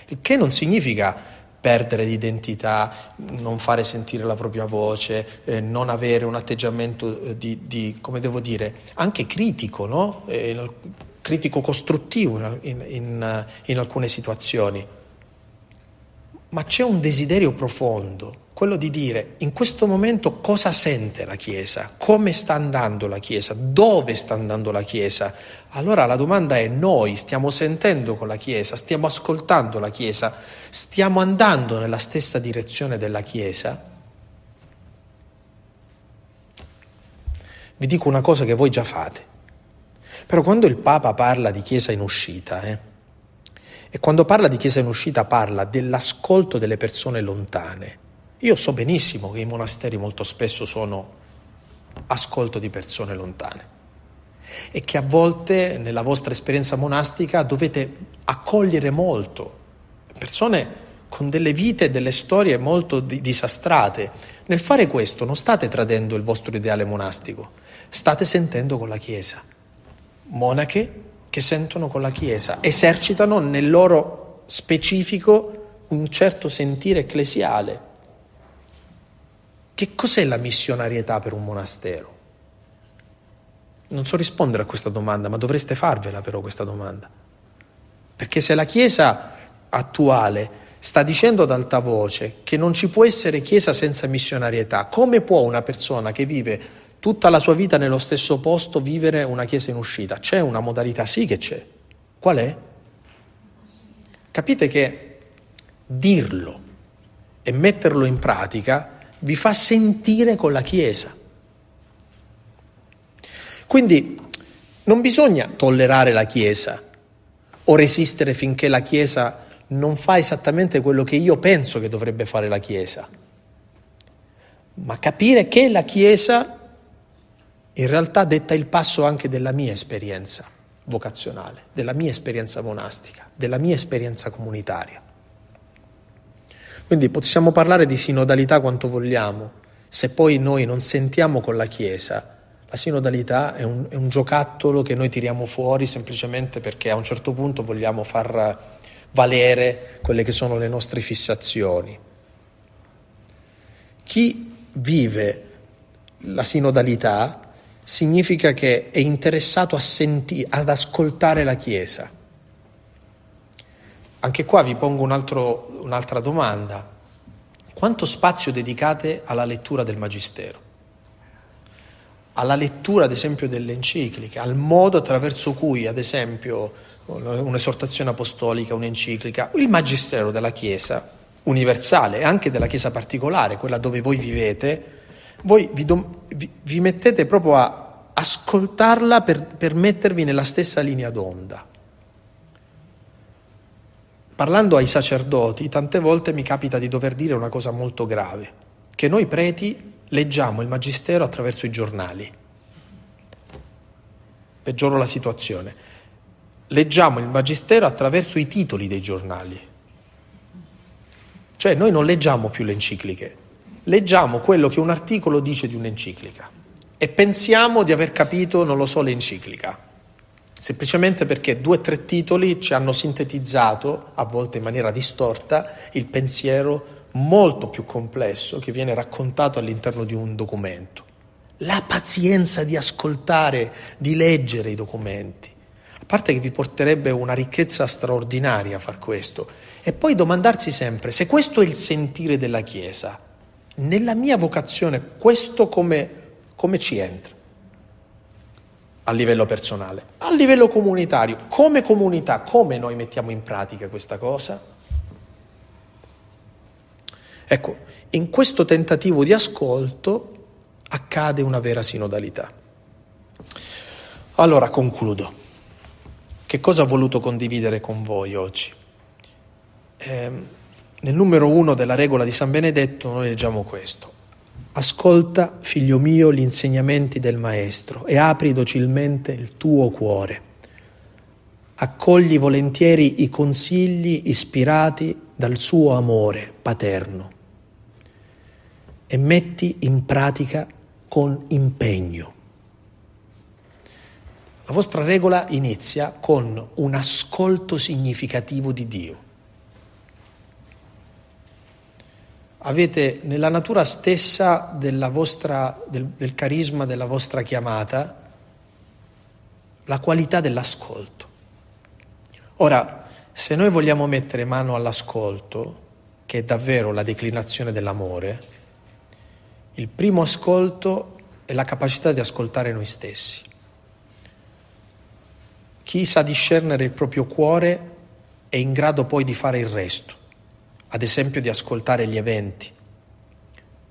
Il che non significa perdere l'identità, non fare sentire la propria voce, eh, non avere un atteggiamento eh, di, di, come devo dire, anche critico, no? eh, critico costruttivo in, in, eh, in alcune situazioni. Ma c'è un desiderio profondo quello di dire in questo momento cosa sente la Chiesa, come sta andando la Chiesa, dove sta andando la Chiesa. Allora la domanda è noi stiamo sentendo con la Chiesa, stiamo ascoltando la Chiesa, stiamo andando nella stessa direzione della Chiesa? Vi dico una cosa che voi già fate, però quando il Papa parla di Chiesa in uscita, eh, e quando parla di Chiesa in uscita parla dell'ascolto delle persone lontane, io so benissimo che i monasteri molto spesso sono ascolto di persone lontane e che a volte nella vostra esperienza monastica dovete accogliere molto persone con delle vite e delle storie molto di- disastrate. Nel fare questo non state tradendo il vostro ideale monastico, state sentendo con la Chiesa. Monache che sentono con la Chiesa, esercitano nel loro specifico un certo sentire ecclesiale che cos'è la missionarietà per un monastero? Non so rispondere a questa domanda, ma dovreste farvela però questa domanda. Perché se la Chiesa attuale sta dicendo ad alta voce che non ci può essere Chiesa senza missionarietà, come può una persona che vive tutta la sua vita nello stesso posto vivere una Chiesa in uscita? C'è una modalità, sì che c'è. Qual è? Capite che dirlo e metterlo in pratica vi fa sentire con la Chiesa. Quindi non bisogna tollerare la Chiesa o resistere finché la Chiesa non fa esattamente quello che io penso che dovrebbe fare la Chiesa, ma capire che la Chiesa in realtà detta il passo anche della mia esperienza vocazionale, della mia esperienza monastica, della mia esperienza comunitaria. Quindi possiamo parlare di sinodalità quanto vogliamo, se poi noi non sentiamo con la Chiesa la sinodalità è un, è un, giocattolo che noi tiriamo fuori semplicemente perché a un certo punto vogliamo far valere quelle che sono le nostre fissazioni. Chi vive la sinodalità significa che è interessato senti- ad ascoltare la Chiesa, anche qua vi pongo un altro, un'altra domanda. Quanto spazio dedicate alla lettura del Magistero? Alla lettura, ad esempio, delle encicliche, al modo attraverso cui, ad esempio, un'esortazione apostolica, un'enciclica, il Magistero della Chiesa universale e anche della Chiesa particolare, quella dove voi vivete, voi vi, dom- vi, vi mettete proprio a ascoltarla per, per mettervi nella stessa linea d'onda. Parlando ai sacerdoti, tante volte mi capita di dover dire una cosa molto grave, che noi preti leggiamo il Magistero attraverso i giornali. Peggioro la situazione. Leggiamo il Magistero attraverso i titoli dei giornali. Cioè noi non leggiamo più le encicliche, leggiamo quello che un articolo dice di un'enciclica e pensiamo di aver capito, non lo so, l'enciclica semplicemente perché due o tre titoli ci hanno sintetizzato, a volte in maniera distorta, il pensiero molto più complesso che viene raccontato all'interno di un documento. La pazienza di ascoltare, di leggere i documenti. A parte che vi porterebbe una ricchezza straordinaria a far questo. E poi domandarsi sempre se questo è il sentire della Chiesa. Nella mia vocazione questo come, come ci entra? a livello personale. A livello comunitario, come comunità, come noi mettiamo in pratica questa cosa? Ecco, in questo tentativo di ascolto accade una vera sinodalità. Allora concludo. Che cosa ho voluto condividere con voi oggi? Eh, nel numero uno della regola di San Benedetto noi leggiamo questo. Ascolta, figlio mio, gli insegnamenti del Maestro e apri docilmente il tuo cuore. Accogli volentieri i consigli ispirati dal suo amore paterno e metti in pratica con impegno. La vostra regola inizia con un ascolto significativo di Dio. avete nella natura stessa vostra, del, del carisma della vostra chiamata la qualità dell'ascolto. Ora, se noi vogliamo mettere mano all'ascolto, che è davvero la declinazione dell'amore, il primo ascolto è la capacità di ascoltare noi stessi. Chi sa discernere il proprio cuore è in grado poi di fare il resto ad esempio di ascoltare gli eventi,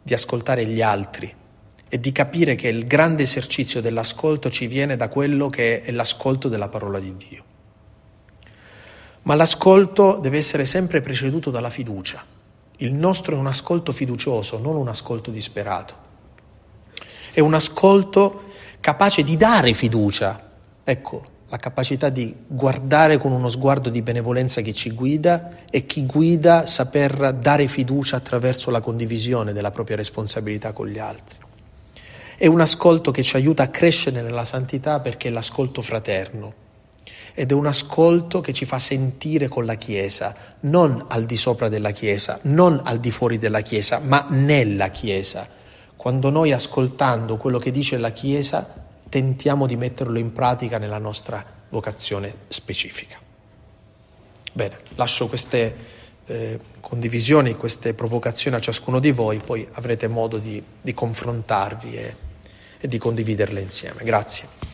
di ascoltare gli altri e di capire che il grande esercizio dell'ascolto ci viene da quello che è l'ascolto della parola di Dio. Ma l'ascolto deve essere sempre preceduto dalla fiducia. Il nostro è un ascolto fiducioso, non un ascolto disperato. È un ascolto capace di dare fiducia. Ecco, la capacità di guardare con uno sguardo di benevolenza che ci guida e chi guida saper dare fiducia attraverso la condivisione della propria responsabilità con gli altri. È un ascolto che ci aiuta a crescere nella santità perché è l'ascolto fraterno ed è un ascolto che ci fa sentire con la Chiesa, non al di sopra della Chiesa, non al di fuori della Chiesa, ma nella Chiesa. Quando noi ascoltando quello che dice la Chiesa tentiamo di metterlo in pratica nella nostra vocazione specifica. Bene, lascio queste eh, condivisioni, queste provocazioni a ciascuno di voi, poi avrete modo di, di confrontarvi e, e di condividerle insieme. Grazie.